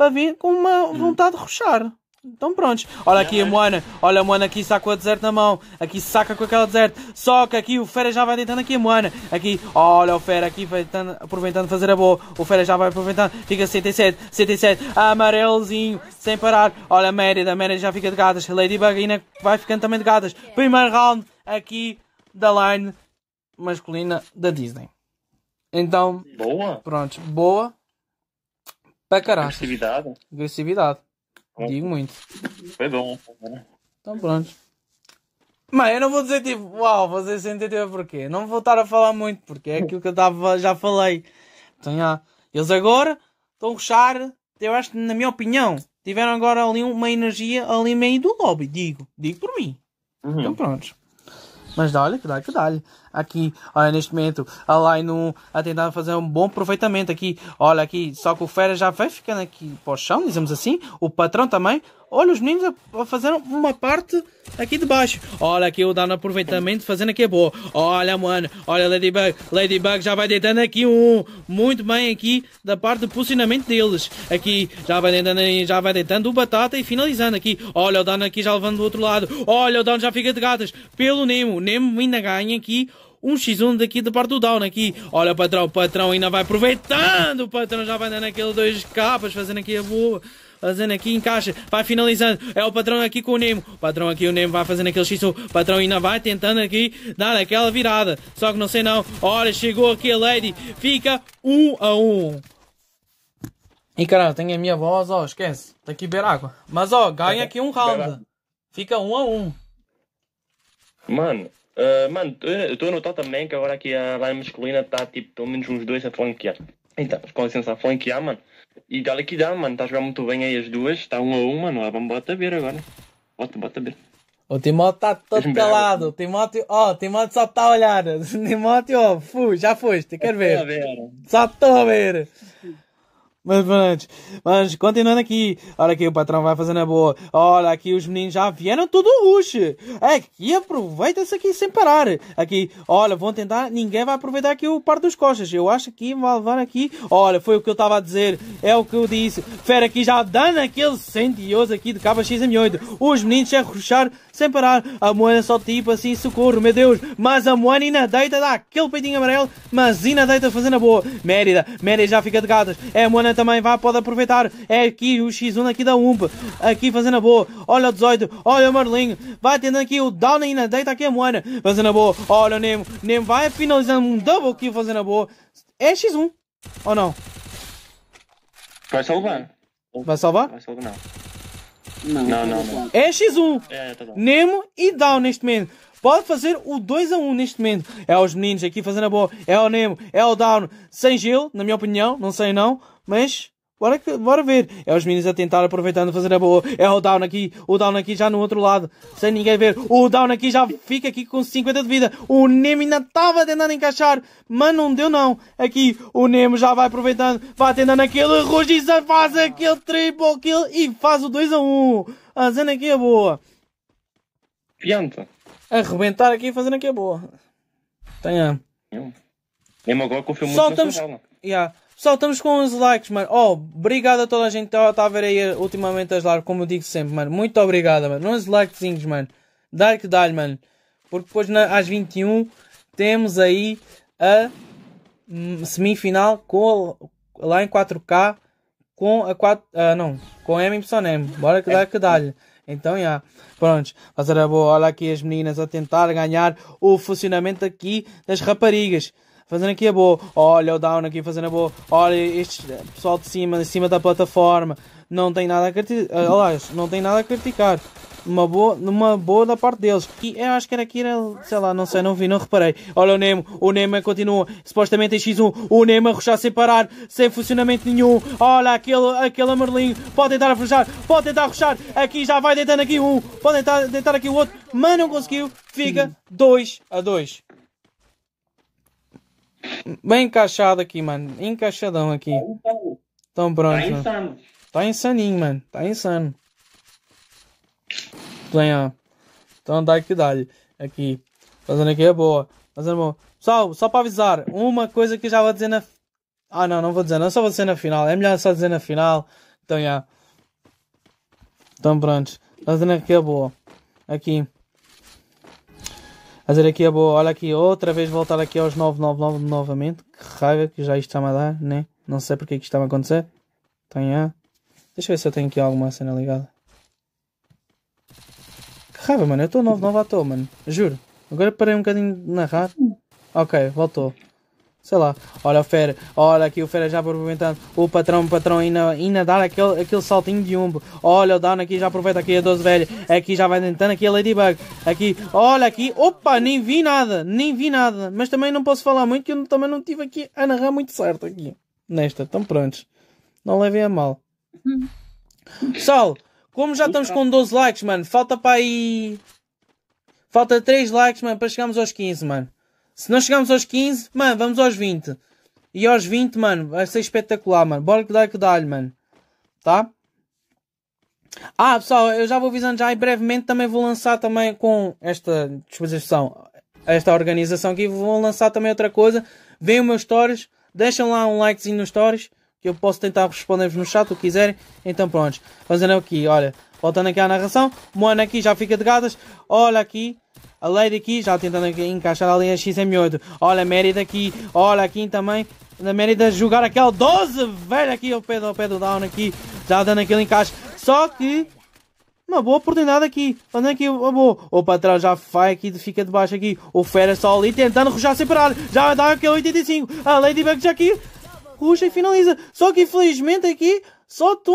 para vir com uma hum. vontade de rochar. Então prontos. Olha aqui é a Moana. Olha a Moana aqui saca o deserto na mão. Aqui saca com aquela deserto. Só que aqui o Fera já vai tentando aqui a Moana. Aqui, olha o Fera aqui tentando, aproveitando de fazer a boa. O Fera já vai aproveitando. Fica 67. 67. Amarelozinho, sem parar. Olha a Mérida. A Mérida já fica de gatas. Ladybug ainda vai ficando também de gatas. Primeiro round aqui da line masculina da Disney. Então, boa. Prontos, boa. Para caralho. Agressividade. Agressividade. Bom. Digo muito. Foi bom. Então pronto. Mas eu não vou dizer tipo, uau, sem entender porquê. Não vou estar a falar muito, porque é aquilo que eu tava, já falei. Então, já, eles agora estão a rochar, eu acho, na minha opinião, tiveram agora ali uma energia ali meio do lobby, digo. Digo por mim. Uhum. Então pronto. Mas dá-lhe, que dá-lhe, que dá-lhe aqui, olha, neste momento, a Line 1 a tentar fazer um bom aproveitamento aqui, olha aqui, só que o Fera já vai ficando aqui para o chão, dizemos assim, o patrão também, olha os meninos a, a fazer uma parte aqui de baixo, olha aqui o dano aproveitamento fazendo aqui a boa, olha mano, olha Ladybug, Ladybug já vai deitando aqui um, muito bem aqui da parte do posicionamento deles, aqui já vai deitando, já vai deitando o Batata e finalizando aqui, olha o dano aqui já levando do outro lado, olha o dano já fica de gatas, pelo Nemo, o Nemo ainda ganha aqui um x1 daqui da parte do down aqui. Olha o patrão, o patrão ainda vai aproveitando. O patrão já vai dando aquele dois capas, fazendo aqui a boa. Fazendo aqui encaixa, vai finalizando. É o patrão aqui com o Nemo. O patrão aqui, o Nemo vai fazendo aquele x1. O patrão ainda vai tentando aqui dar aquela virada. Só que não sei não. Olha, chegou aqui a Lady. Fica 1 um a 1. Um. E caralho, tenho a minha voz, ó, esquece. Tem tá que beber água. Mas ó, ganha tá aqui um round. Fica 1 um a 1. Um. Mano, ah, mano, eu estou a notar também que agora aqui a line masculina está tipo pelo menos uns dois a flanquear. Então, com licença, a flanquear, mano. E dá-lhe tá que dá, mano. Está a jogar muito bem aí as duas. Está um a um, mano. Vamos bota ver agora. Bota, bota ver. O Timóteo tá todo calado. O Timóteo, ó, oh, Timóteo só está a olhar. Timóteo, oh, fui, já foste, quero tá ver. Só estou a ver. Mas, mas, mas continuando aqui, olha aqui o patrão vai fazendo a boa. Olha aqui, os meninos já vieram tudo rush. Aqui é, aproveita isso aqui sem parar. Aqui, olha, vão tentar, ninguém vai aproveitar aqui o par dos costas. Eu acho que vai levar aqui. Olha, foi o que eu estava a dizer, é o que eu disse. Fera aqui já dando aquele sentioso aqui de capa XM8. Os meninos a ruxar sem parar. A moana só tipo assim, socorro, meu Deus. Mas a moana ainda deita, dá aquele peitinho amarelo, mas ainda deita fazendo a boa. Mérida, Mérida já fica de gatas. É a moana também vai, pode aproveitar. É aqui o X1 aqui da Ump. Aqui fazendo a boa. Olha o 18. Olha o Marlinho. Vai tendo aqui o down ainda. Deita aqui a moana. Fazendo a boa. Olha o Nemo. Nemo vai finalizando um double aqui fazendo a boa. É X1. Ou não? Vai salvar. Vai salvar? Vai salvar não. Não, não, não, não. É X1. É, tá Nemo e Down neste momento. Pode fazer o 2 a 1 neste momento. É os meninos aqui fazendo a boa. É o Nemo, é o Down. Sem gelo, na minha opinião, não sei não. Mas Bora, bora ver. É os meninos a tentar aproveitando fazer a boa. É o down aqui. O down aqui já no outro lado. Sem ninguém ver. O down aqui já fica aqui com 50 de vida. O Nemo ainda estava tentando encaixar. Mas não deu não. Aqui o Nemo já vai aproveitando. Vai tentando aquele rugiça. Faz aquele triple kill. E faz o 2 a 1. a Fazendo aqui a é boa. Pianta. Arrebentar aqui fazendo aqui a é boa. Tenha. Nemo agora confio muito Só estamos... na yeah. Pessoal, estamos com 11 likes, mano. Oh, obrigado a toda a gente que está tá a ver aí ultimamente as lives, como eu digo sempre, mano. Muito obrigado, mano. 11 likezinhos, mano. Dá que dá mano. Porque depois na, às 21 temos aí a semi hum, semifinal com, lá em 4K com a 4. Uh, ah, não, com a M. Bora que dá que dá -lhe. Então, já. Yeah. Prontos. Mas era boa. Olha aqui as meninas a tentar ganhar o funcionamento aqui das raparigas fazendo aqui a boa, olha o down aqui fazendo a boa, olha este pessoal de cima, de cima da plataforma, não tem nada a criticar, eh, aliás, não tem nada a criticar. Uma boa, uma boa da parte deles. E eu acho que era aqui, era, sei lá, não sei, não vi, não reparei. Olha o Nemo, o Nemo continua, supostamente em X1, o Nemo a ruxar sem parar, sem funcionamento nenhum. Olha aquele, aquele amarelinho, pode tentar arrojar, pode tentar ruxar, aqui já vai deitando aqui um, pode tentar deitar aqui o outro, mas não conseguiu, fica 2 a 2. Bem encaixado aqui, mano. Encaixadão aqui. Tá então pronto. Tá insano. Tá insaninho, mano. Tá insano. Ganhar. Então dá que dá. Aqui. Fazendo aqui é boa. Fazendo boa. Pessoal, só pra avisar. Uma coisa que já vou dizer na... Ah, não. Não vou dizer. Não só vou dizer na final. É melhor só dizer na final. Então, já. Então, pronto. Fazendo aqui é boa. Aqui fazer aqui a boa olha aqui, outra vez voltar aqui aos 999 novamente. Que raga que já isto está-me a dar, né? Não sei porque é que isto está-me a acontecer. Tenha. Ah. Deixa eu ver se eu tenho aqui alguma cena ligada. Que raiva, mano. Eu estou 99 à toa, mano. Juro. Agora parei um bocadinho de narrar. Ok, voltou. Sei lá, olha o Fera, olha aqui o Fera já aproveitando, o patrão, o patrão ainda, ainda dá aquele, aquele saltinho de umbo, olha o Down aqui, já aproveita aqui a 12 velha, aqui é já vai tentando aqui a Ladybug, aqui, olha aqui, opa, nem vi nada, nem vi nada, mas também não posso falar muito que eu também não tive aqui a narrar muito certo aqui, nesta, estão prontos, não levem a mal. Pessoal, como já estamos com 12 likes, mano, falta para aí, falta 3 likes, mano, para chegarmos aos 15, mano. Se não chegarmos aos 15, mano, vamos aos 20. E aos 20, mano, vai ser espetacular, mano. Bora que dá que dá, mano. Tá? Ah, pessoal, eu já vou avisando já e brevemente também vou lançar também com esta disposição, esta organização aqui, vou lançar também outra coisa. Vem o meu stories, deixem lá um likezinho nos stories, que eu posso tentar responder-vos no chat o que quiserem. Então pronto, fazendo aqui, olha, voltando aqui à narração, Moana aqui já fica de gatas, olha aqui, a lei aqui já tentando encaixar ali a XM8. Olha a Mérida aqui, olha aqui também. Na Mérida jogar aquele 12, velho, aqui ao pé, ao pé do down aqui. Já dando aquele encaixe. Só que uma boa oportunidade aqui. Onde é que eu vou? O patrão já vai aqui, fica debaixo aqui. O Fera só ali tentando ruxar sem parar. Já dá aquele 85. A Ladybug já aqui ruxa e finaliza. Só que infelizmente aqui, só tu.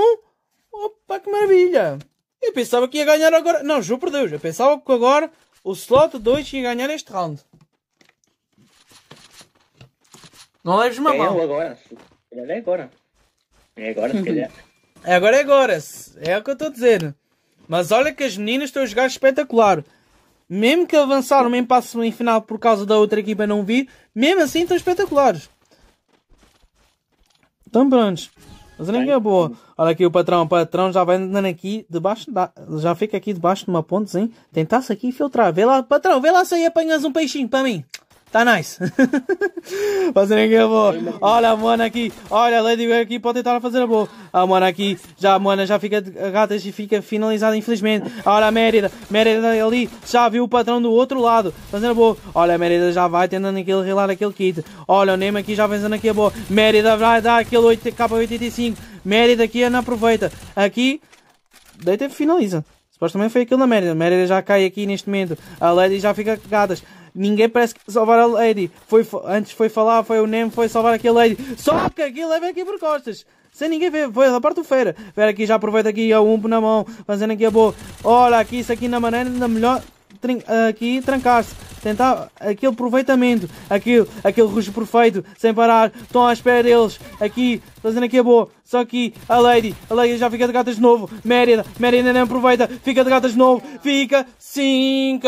Opa, que maravilha! Eu pensava que ia ganhar agora. Não, juro por Deus, eu pensava que agora o slot 2 tinha ganhar este round. Não leves uma é mão. É agora. É agora. É agora, se calhar. É agora, é agora. É o que eu estou a dizer. Mas olha que as meninas estão a jogar espetacular. Mesmo que avançaram mesmo para a final por causa da outra equipa não vir, mesmo assim estão espetaculares. Estão prontos. Mas a ninguém é boa. Olha aqui o patrão, o patrão já vai andando aqui debaixo da, já fica aqui debaixo de uma pontezinha, tentar-se aqui filtrar. Vê lá, patrão, vê lá se aí apanhas um peixinho para mim. Tá nice. Fazendo aqui a boa. Olha a Moana aqui. Olha a Ladybug aqui pode tentar fazer a boa. A Moana aqui. Já a Moana já fica de gatas e fica finalizada, infelizmente. Olha a Mérida. Mérida ali já viu o patrão do outro lado. Fazendo a boa. Olha a Mérida já vai tentando aquele relar aquele kit. Olha o Nemo aqui já fazendo aqui a boa. Mérida vai dar aquele 8, K85. Mérida aqui é não aproveita. Aqui. Deita e finaliza. Supostamente foi aquilo na Mérida. Mérida já cai aqui neste momento. A Lady já fica cagadas. Ninguém parece que salvar a Lady. Foi, antes foi falar, foi o Nemo, foi salvar aquele Lady. Só que aquilo leva aqui por é costas. Sem ninguém ver, foi a parte do feira. Espera aqui, já aproveita aqui a umpo na mão, fazendo aqui a boa. Olha aqui, isso aqui na maneira da melhor aqui trancar-se. Tentar aquele aproveitamento, aquele, aquele rush perfeito, sem parar. Estão à espera deles. Aqui, fazendo aqui a boa. Só que a Lady, a Lady já fica de gatas de novo. Mérida, Mérida não aproveita. Fica de gatas de novo. Fica 5,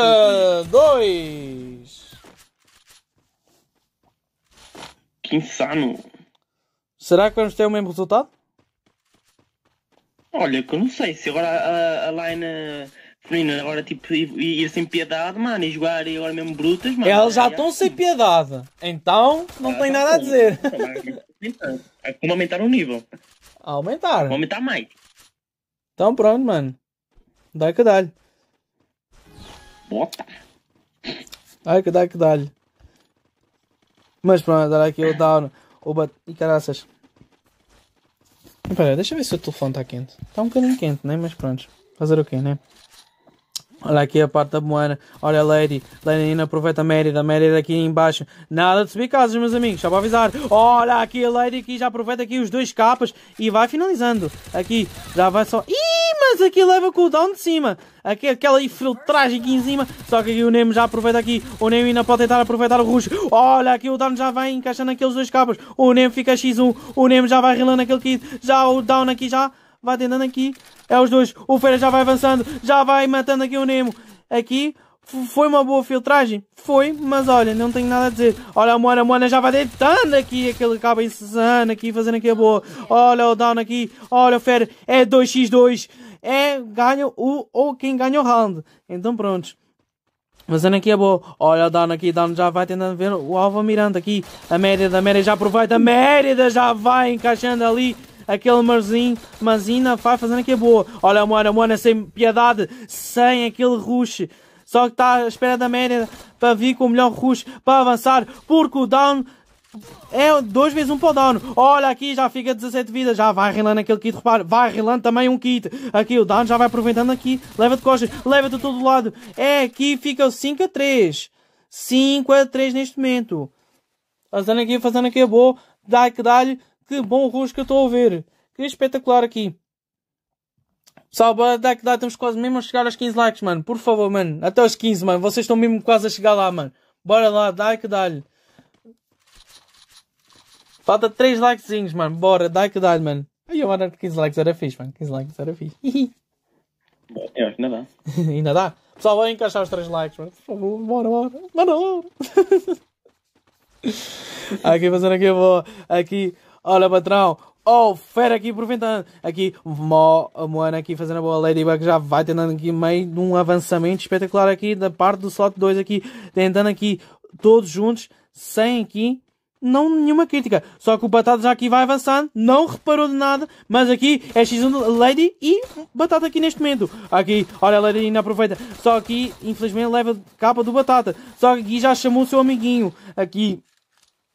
2. Que insano. Será que vamos ter o mesmo resultado? Olha, que eu não sei. Se agora a, a, a line. Menina, agora tipo, ir sem piedade, mano, e jogar e agora mesmo brutas, mano. Elas já estão sem piedade, então não ah, tem nada a dizer. É como aumentar o nível. Aumentar. Vou aumentar mais. Então pronto, mano. Dá que dá-lhe. Bota. dai que dá que dá-lhe. Mas pronto, dar aqui o down. O bat... E caraças. Espera, deixa eu ver se o telefone está quente. Está um bocadinho quente, né? Mas pronto. Fazer o quê, né? Olha aqui a parte da Moana. Olha a Lady. Lady ainda aproveita a Mérida. Mérida aqui embaixo. Nada de subir casas, meus amigos. Só para avisar. Olha aqui a Lady que já aproveita aqui os dois capas. E vai finalizando. Aqui já vai só... Ih, mas aqui leva com o down de cima. Aqui, aquela infiltragem aqui em cima. Só que aqui o Nemo já aproveita aqui. O Nemo ainda pode tentar aproveitar o Rush. Olha aqui o down já vai encaixando aqueles dois capas. O Nemo fica X1. O Nemo já vai relando aquele kit. Já o down aqui já vai tentando aqui. É os dois. O Feira já vai avançando. Já vai matando aqui o Nemo. Aqui. Foi uma boa filtragem? Foi, mas olha, não tenho nada a dizer. Olha a Moana, a Moana já vai deitando aqui. Aquele acaba insano aqui, fazendo aqui a boa. Olha o down aqui. Olha o fer É 2x2. É, ganha o ou quem ganha o round. Então pronto Fazendo aqui a boa. Olha o down aqui. Down já vai tentando ver o alvo mirando aqui. A Mérida, a Mérida já aproveita. A Mérida já vai encaixando ali aquele marzinho, mazina, vai fazendo aqui a boa. Olha, moana, moana é sem piedade, sem aquele rush. Só que está à espera da média para vir com o melhor rush para avançar, porque o down é 2 vezes 1 um para o down. Olha aqui, já fica 17 vidas. Já vai relando aquele kit. Repara, vai relando também um kit. Aqui o down já vai aproveitando aqui. Leva de costas, leva de todo lado. É, aqui fica o 5 a 3. 5 a 3 neste momento. Fazendo aqui, fazendo aqui a boa. Dá que dá-lhe. Que bom rosto que eu estou a ver. Que espetacular aqui. Pessoal, bora dar que dá. Estamos quase mesmo a chegar aos 15 likes, mano. Por favor, mano. Até aos 15, mano. Vocês estão mesmo quase a chegar lá, mano. Bora lá, dá que dá-lhe. Falta 3 likezinhos, mano. Bora, dá que dá-lhe, mano. Ai, eu, mano, 15 likes era fixe, mano. 15 likes era fixe. Eu é, acho que ainda dá. ainda dá. Pessoal, vou encaixar os 3 likes, mano. Por favor, bora, bora. Bora, bora. aqui, fazendo aqui, eu vou. Aqui. Olha, patrão, Oh, fera aqui aproveitando. Aqui, Mo, a Moana aqui fazendo a boa. Ladybug já vai tentando aqui meio um avançamento espetacular aqui da parte do slot 2 aqui. Tentando aqui todos juntos, sem aqui. Não nenhuma crítica. Só que o Batata já aqui vai avançando. Não reparou de nada. Mas aqui é X1 Lady e Batata aqui neste momento. Aqui, olha a Lady ainda aproveita. Só que, infelizmente, leva capa do Batata. Só que aqui já chamou o seu amiguinho. Aqui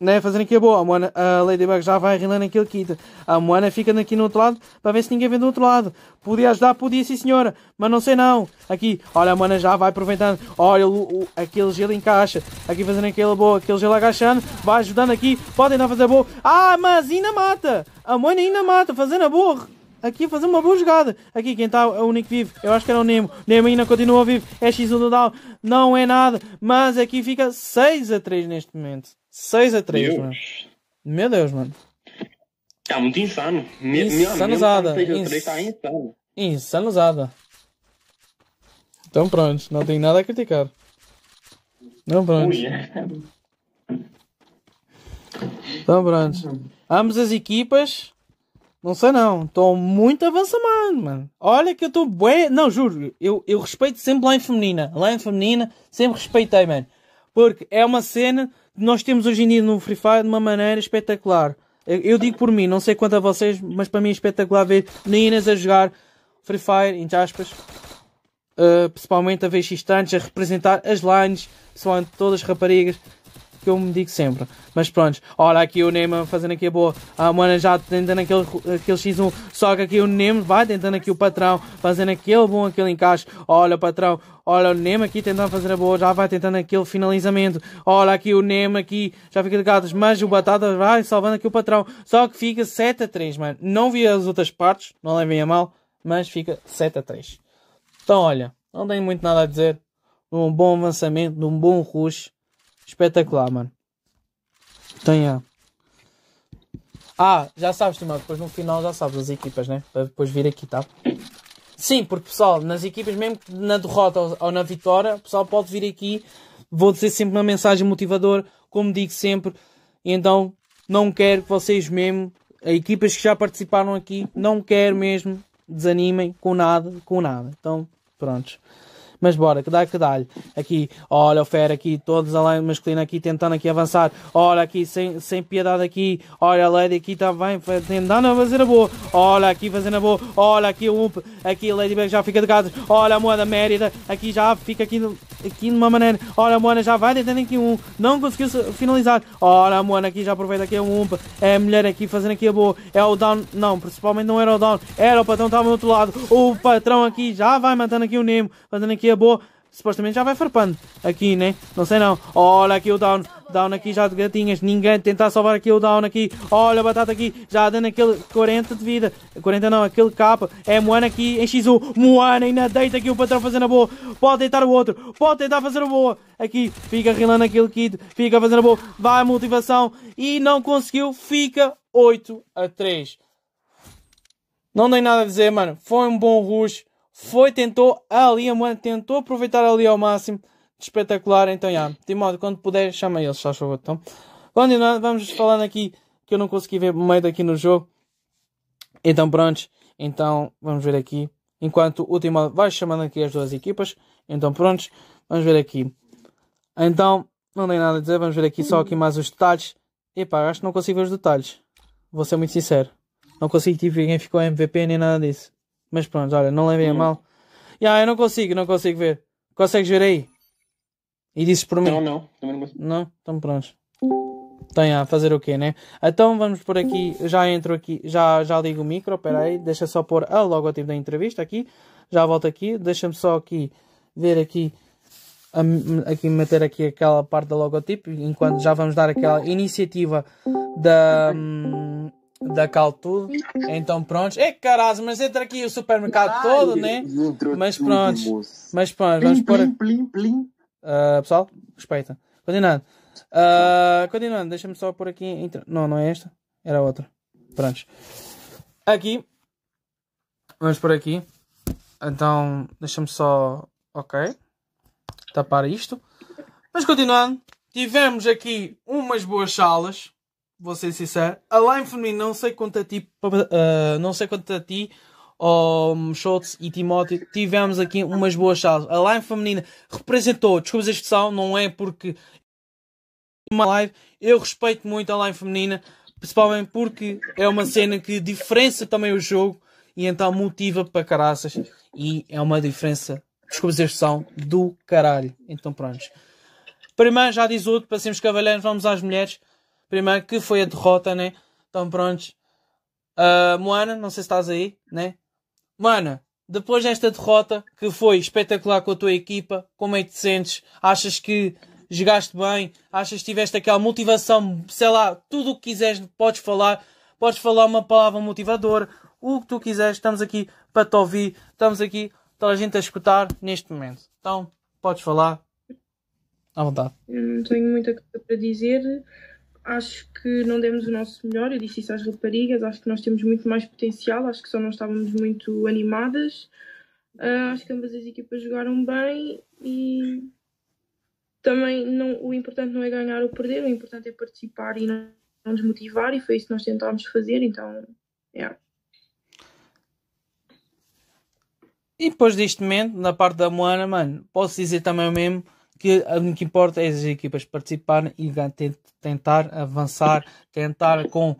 né, fazendo aqui a boa. A, Moana, a Ladybug já vai arrendando aquele kit. A Moana fica aqui no outro lado para ver se ninguém vem do outro lado. Podia ajudar, podia sim senhora, mas não sei não. Aqui, olha, a Moana já vai aproveitando. Olha, o, o, aquele gelo encaixa. Aqui fazendo aquele boa, aquele gelo agachando. Vai ajudando aqui, podem ainda fazer a boa. Ah, mas ainda mata! A Moana ainda mata, fazendo a boa aqui fazer uma boa jogada. Aqui quem está é o único vivo. Eu acho que era o Nemo. Nemo ainda continua vivo. É X1 do down. Não é nada. Mas aqui fica 6 a 3 neste momento. 6 a 3, Deus. mano. Meu Deus, mano. Tá muito insano. Insanosada. Tá, tá insano. Insanosada. Então pronto, não tem nada a criticar. Não pronto. Então pronto. Ambas as equipas, não sei não, estão muito avançando, mano. Olha que eu estou bué... Não, juro, eu, eu respeito sempre lá em feminina. Lá em feminina, sempre respeitei, mano. Porque é uma cena que nós temos hoje em dia no Free Fire de uma maneira espetacular. Eu digo por mim, não sei quanto a vocês, mas para mim é espetacular ver meninas a jogar Free Fire, entre aspas, uh, principalmente a ver x a representar as lines, são todas as raparigas que eu me digo sempre. Mas pronto, olha aqui o Neymar fazendo aqui a boa. A ah, Moana já tentando aquele, aquele X1. Só que aqui o Neymar vai tentando aqui o patrão. Fazendo aquele bom, aquele encaixe. Olha o patrão. Olha o Neymar aqui tentando fazer a boa. Já vai tentando aquele finalizamento. Olha aqui o Neymar aqui. Já fica de gatos. Mas o Batata vai salvando aqui o patrão. Só que fica 7 a 3, mano. Não vi as outras partes. Não levem a mal. Mas fica 7 a 3. Então olha. Não tenho muito nada a dizer. um bom avançamento. um bom rush Espetacular, mano. tenha Ah, já sabes, tu, mano. Depois no final já sabes as equipas, né? Para depois vir aqui, tá? Sim, porque pessoal, nas equipas, mesmo na derrota ou, na vitória, o pessoal pode vir aqui. Vou dizer sempre uma mensagem motivadora, como digo sempre. Então, não quero que vocês mesmo, equipas que já participaram aqui, não quero mesmo desanimem com nada, com nada. Então, pronto mas bora, que dá que dá-lhe. Aqui, olha o Fera aqui, todos a lane masculina aqui tentando aqui avançar. Olha aqui, sem, sem piedade aqui. Olha a Lady aqui está bem tentando a fazer a boa. Olha aqui fazendo a boa. Olha aqui o Ump. Aqui a Ladybug já fica de casa. Olha a moeda Mérida. Aqui já fica aqui, aqui de uma maneira. Olha a Moana já vai tentando aqui um. Não conseguiu finalizar. Olha a Moana aqui já aproveita aqui um Ump. É a mulher aqui fazendo aqui a boa. É o down. Não, principalmente não era o down. Era o patrão estava do outro lado. O patrão aqui já vai matando aqui o Nemo. Fazendo aqui a boa, supostamente já vai farpando. Aqui, né? Não sei não. Olha aqui o down. Down aqui já de gatinhas. Ninguém tentar salvar aqui o down aqui. Olha a batata aqui. Já dando aquele 40 de vida. 40 não, aquele capa. É Moana aqui em X1. Moana ainda deita aqui o patrão fazendo a boa. Pode deitar o outro. Pode tentar fazer a boa. Aqui. Fica rilando aquele kit. Fica fazendo a boa. Vai motivação. E não conseguiu. Fica 8 a 3. Não tem nada a dizer, mano. Foi um bom rush foi, tentou ali, a tentou aproveitar ali ao máximo. Espetacular, então, já. Timóteo, quando puder, chama eles, faz favor. Então, continuando, vamos falando aqui que eu não consegui ver meio daqui no jogo. Então, prontos, então vamos ver aqui. Enquanto o Timóteo vai chamando aqui as duas equipas, então, prontos, vamos ver aqui. Então, não tem nada a dizer, vamos ver aqui só aqui mais os detalhes. Epá, acho que não consigo ver os detalhes. Vou ser muito sincero. Não consigo ver tipo, quem ficou MVP nem nada disso. Mas pronto, olha, não levem a uhum. mal. Yeah, eu não consigo, não consigo ver. Consegues ver aí? E dizes por mim? Não, não, também não consigo. Não? Então pronto. Tem então, a fazer o quê, né? Então vamos por aqui, já entro aqui, já, já ligo o micro, espera aí, deixa só pôr a logotipo da entrevista aqui, já volto aqui, deixa-me só aqui ver aqui, a, aqui meter aqui aquela parte da logotipo, enquanto já vamos dar aquela iniciativa da... Hum, da tudo Então prontos. É caras mas entra aqui o supermercado todo, né? Mas prontos. mas pronto, vamos pôr. aqui Uh, pessoal, respeita. Continuando. Uh, continuando, deixa-me só por aqui. Não, não é esta. Era outra. Prontos. Aqui. Vamos por aqui. Então, deixa-me só. Ok. Tapar isto. Mas continuando. Tivemos aqui umas boas salas vou ser sincero. A line feminina não sei quanto a ti, uh, não sei quanto a ti, um, oh, Schultz e Timóteo, tivemos aqui umas boas chaves. A line feminina representou, desculpa a expressão, não é porque uma live, eu respeito muito a line feminina, principalmente porque é uma cena que diferencia também o jogo e então motiva para caraças e é uma diferença, desculpa a expressão, do caralho. Então pronto. Primeiro já diz outro, passemos cavalheiros, vamos às mulheres. Primeiro que foi a derrota, né? Então prontos. Uh, Moana, não sei se estás aí, né? Moana, depois desta derrota que foi espetacular com a tua equipa, como é que te sentes? Achas que jogaste bem? Achas que tiveste aquela motivação? Sei lá, tudo o que quiseres podes falar. Podes falar uma palavra motivadora, o que tu quiseres. Estamos aqui para te ouvir. Estamos aqui para a gente a escutar neste momento. Então, podes falar. À vontade. Não tenho muita coisa para dizer acho que não demos o nosso melhor. Eu disse isso às raparigas, acho que nós temos muito mais potencial, acho que só não estávamos muito animadas. Uh, acho que ambas as equipas jogaram bem e também não, o importante não é ganhar ou perder, o importante é participar e não, não desmotivar, e foi isso que nós tentámos fazer, então é. Yeah. E depois deste momento, na parte da Moana, mano, posso dizer também o mesmo que o que importa é as equipas participarem e tentar avançar, tentar com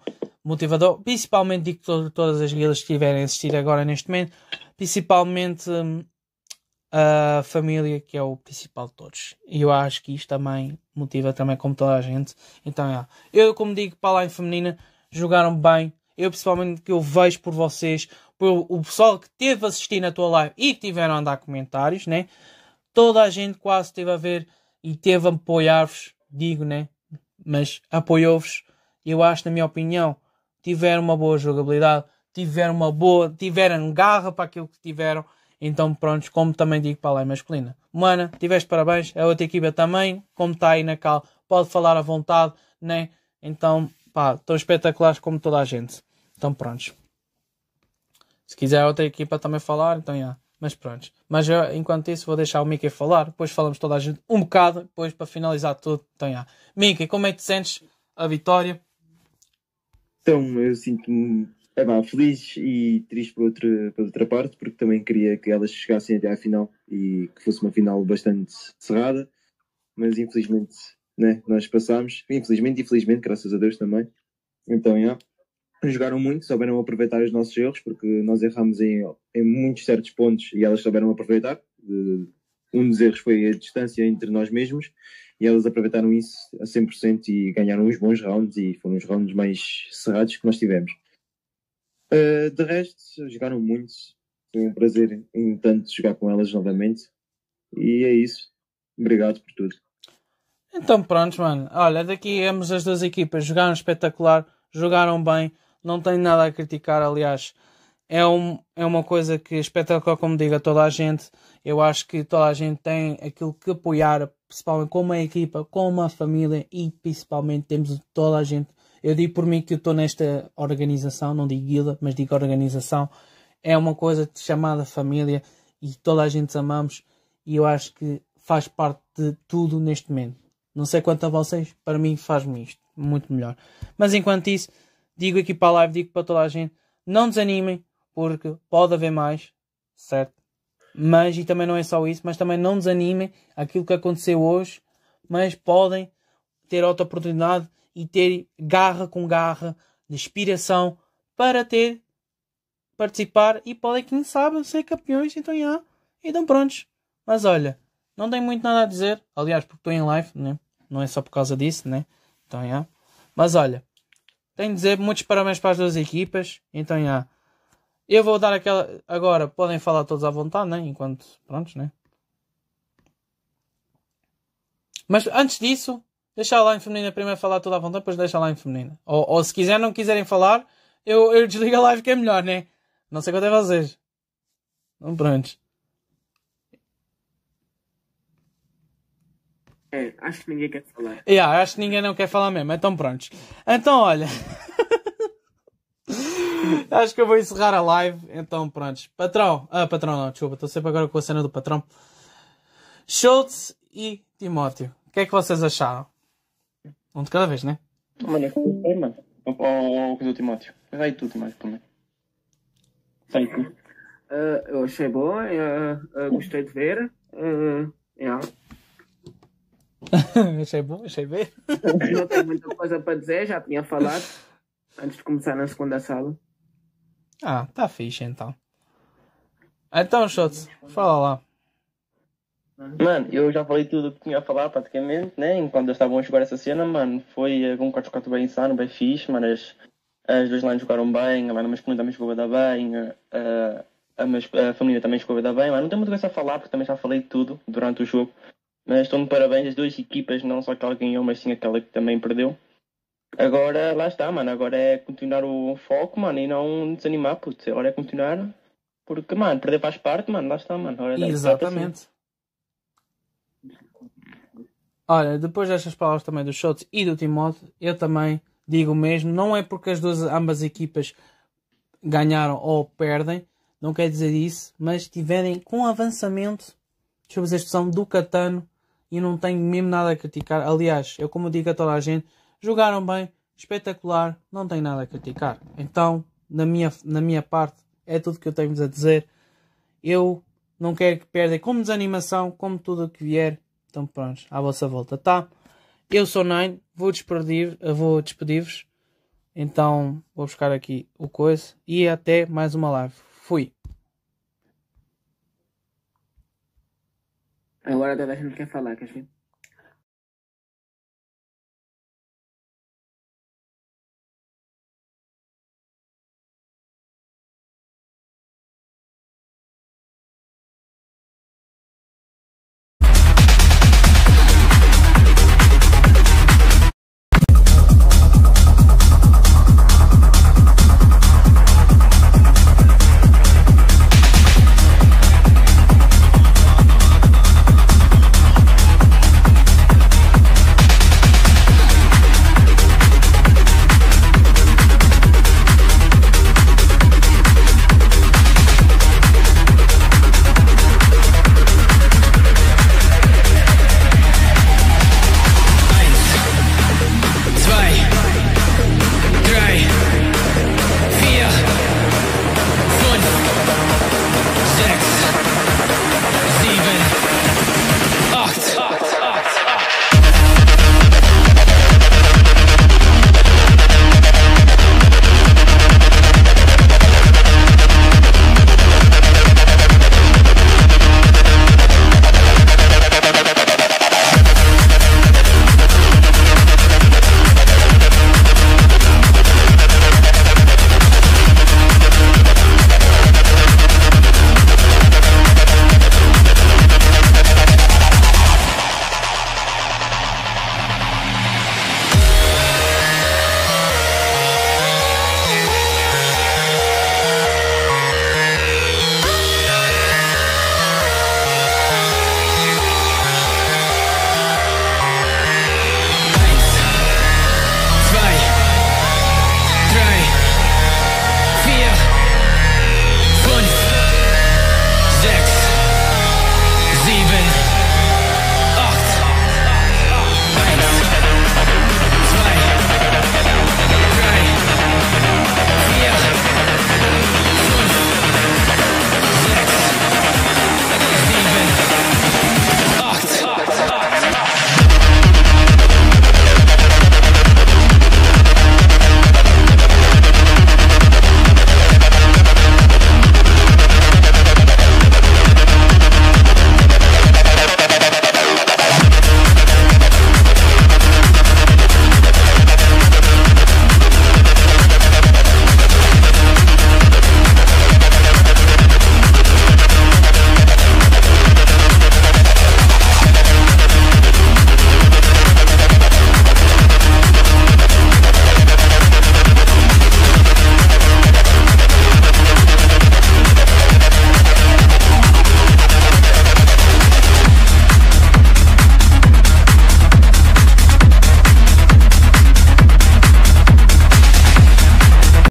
motivador, principalmente digo que todas as guildas que estiverem a assistir agora neste momento, principalmente hum, a família que é o principal de todos. E eu acho que isto também motiva também como toda a gente. Então, é. eu como digo para a em feminina, jogaram bem. Eu principalmente que eu vejo por vocês, por o pessoal que teve a assistir na tua live e que tiveram a dar comentários, né? toda a gente quase esteve a ver e teve a apoiar-vos, digo, né? Mas apoiou-vos, eu acho, na minha opinião, tiveram uma boa jogabilidade, tiveram uma boa, tiveram garra para aquilo que tiveram. Então, prontos, como também digo para a lei masculina. Mana, tiveste parabéns, a outra equipa também, como está aí na cal, pode falar à vontade, né? Então, pá, estão espetaculares como toda a gente. Então, prontos. Se quiser a outra equipa também falar, então, já. Yeah. Mas pronto. Mas eu, enquanto isso, vou deixar o Mickey falar. Depois falamos toda a gente um bocado. Depois, para finalizar tudo, então já. Mickey, como é que te sentes a vitória? Então, eu sinto-me é feliz e triste por outra, por outra parte, porque também queria que elas chegassem até à final e que fosse uma final bastante cerrada, mas infelizmente né, nós passámos, infelizmente infelizmente graças a Deus também. Então, yeah, jogaram muito, souberam aproveitar os nossos erros, porque nós erramos em, em muitos certos pontos e elas souberam aproveitar. Um dos erros foi a distância entre nós mesmos e elas aproveitaram isso a 100% e ganharam os bons rounds e foram os rounds mais cerrados que nós tivemos. Eh, de resto, jogaram muito. Foi um prazer, em tanto, jogar com elas novamente. E é isso. Obrigado por tudo. Então pronto, mano. Olha, daqui ambos as duas equipas jogaram espetacular, jogaram bem não tenho nada a criticar, aliás, é, um, é uma coisa que espetacular, como diga toda a gente. Eu acho que toda a gente tem aquilo que apoiar, principalmente com uma equipa, com uma família e principalmente temos toda a gente. Eu digo por mim que eu estou nesta organização, não digo guilda, mas digo organização. É uma coisa chamada família e toda a gente amamos e eu acho que faz parte de tudo neste momento. Não sei quanto a vocês, para mim faz-me isto muito melhor. Mas enquanto isso, Digo aqui para a live, digo para toda a gente, não desanimem, porque pode haver mais, certo? Mas, e também não é só isso, mas também não desanimem aquilo que aconteceu hoje, mas podem ter outra oportunidade e ter garra com garra, de inspiração, para ter, participar e podem, quem sabe, ser campeões, então já, então prontos. Mas olha, não tenho muito nada a dizer, aliás, porque estou em live, né? não é só por causa disso, né? Então, já. Mas olha, tenho de dizer muitos parabéns para as duas equipas. Então, já. Eu vou dar aquela. Agora, podem falar todos à vontade, né? Enquanto. Prontos, né? Mas antes disso, deixa lá em feminina primeiro falar toda à vontade, depois deixa lá em feminina. Ou, ou se quiser, não quiserem falar, eu, eu desligo a live que é melhor, né? Não sei quanto é vocês. Não, prontos É, acho que ninguém quer falar. Yeah, é, acho que ninguém não quer falar mesmo. Então prontos. Então olha. acho que eu vou encerrar a live. Então prontos. Patrão. Ah, patrão não, desculpa. Estou sempre agora com a cena do patrão. Schultz e Timóteo. O que é que vocês acharam? Um de cada vez, né? Ah, olha, gostei, é mano. Ou coisa do Timóteo. Vai tu, Timóteo, também. Sai tu. Ah, eu achei boa, uh, uh, gostei de ver. Uh, yeah. achei bom, achei bem. Não tenho muita coisa para dizer, já tinha falado antes de começar na segunda sala. Ah, tá fixe então. Então, Shots, fala lá. Mano, eu já falei tudo o que tinha a falar praticamente, né? Enquanto eu estava a jogar essa cena, mano, foi um eh, 4x4 bem insano, bem fixe, mano. As, as duas lines jogaram bem, a masculina também jogou bem, eh, eh, a, a, a, a família também jogou bem, mano. Não tenho muito coisa a falar porque também já falei tudo durante o jogo. Mas estão de parabéns as duas equipas, não só aquela que ganhou, mas sim aquela que também perdeu. Agora, lá está, mano. Agora é continuar o foco, mano, e não desanimar, putz. Agora é continuar, porque, mano, perder faz parte, mano. Lá está, mano. Agora Exatamente. Olha, depois destas palavras também do Schultz e do Timóteo, eu também digo o mesmo. Não é porque as duas, ambas equipas ganharam ou perdem, não quer dizer isso, mas tiverem com avançamento, deixa eu fazer a expressão, do Catano e não tenho mesmo nada a criticar. Aliás, eu como digo a toda a gente, jogaram bem, espetacular, não tenho nada a criticar. Então, na minha, na minha parte, é tudo que eu tenho a dizer. Eu não quero que perdem como desanimação, como tudo o que vier. Então, pronto, à vossa volta, tá? Eu sou Nine, vou despedir Vou despedir -vos. então, vou buscar aqui o coisa. E até mais uma live. Fui. Agora a gente não quer falar, quer ver?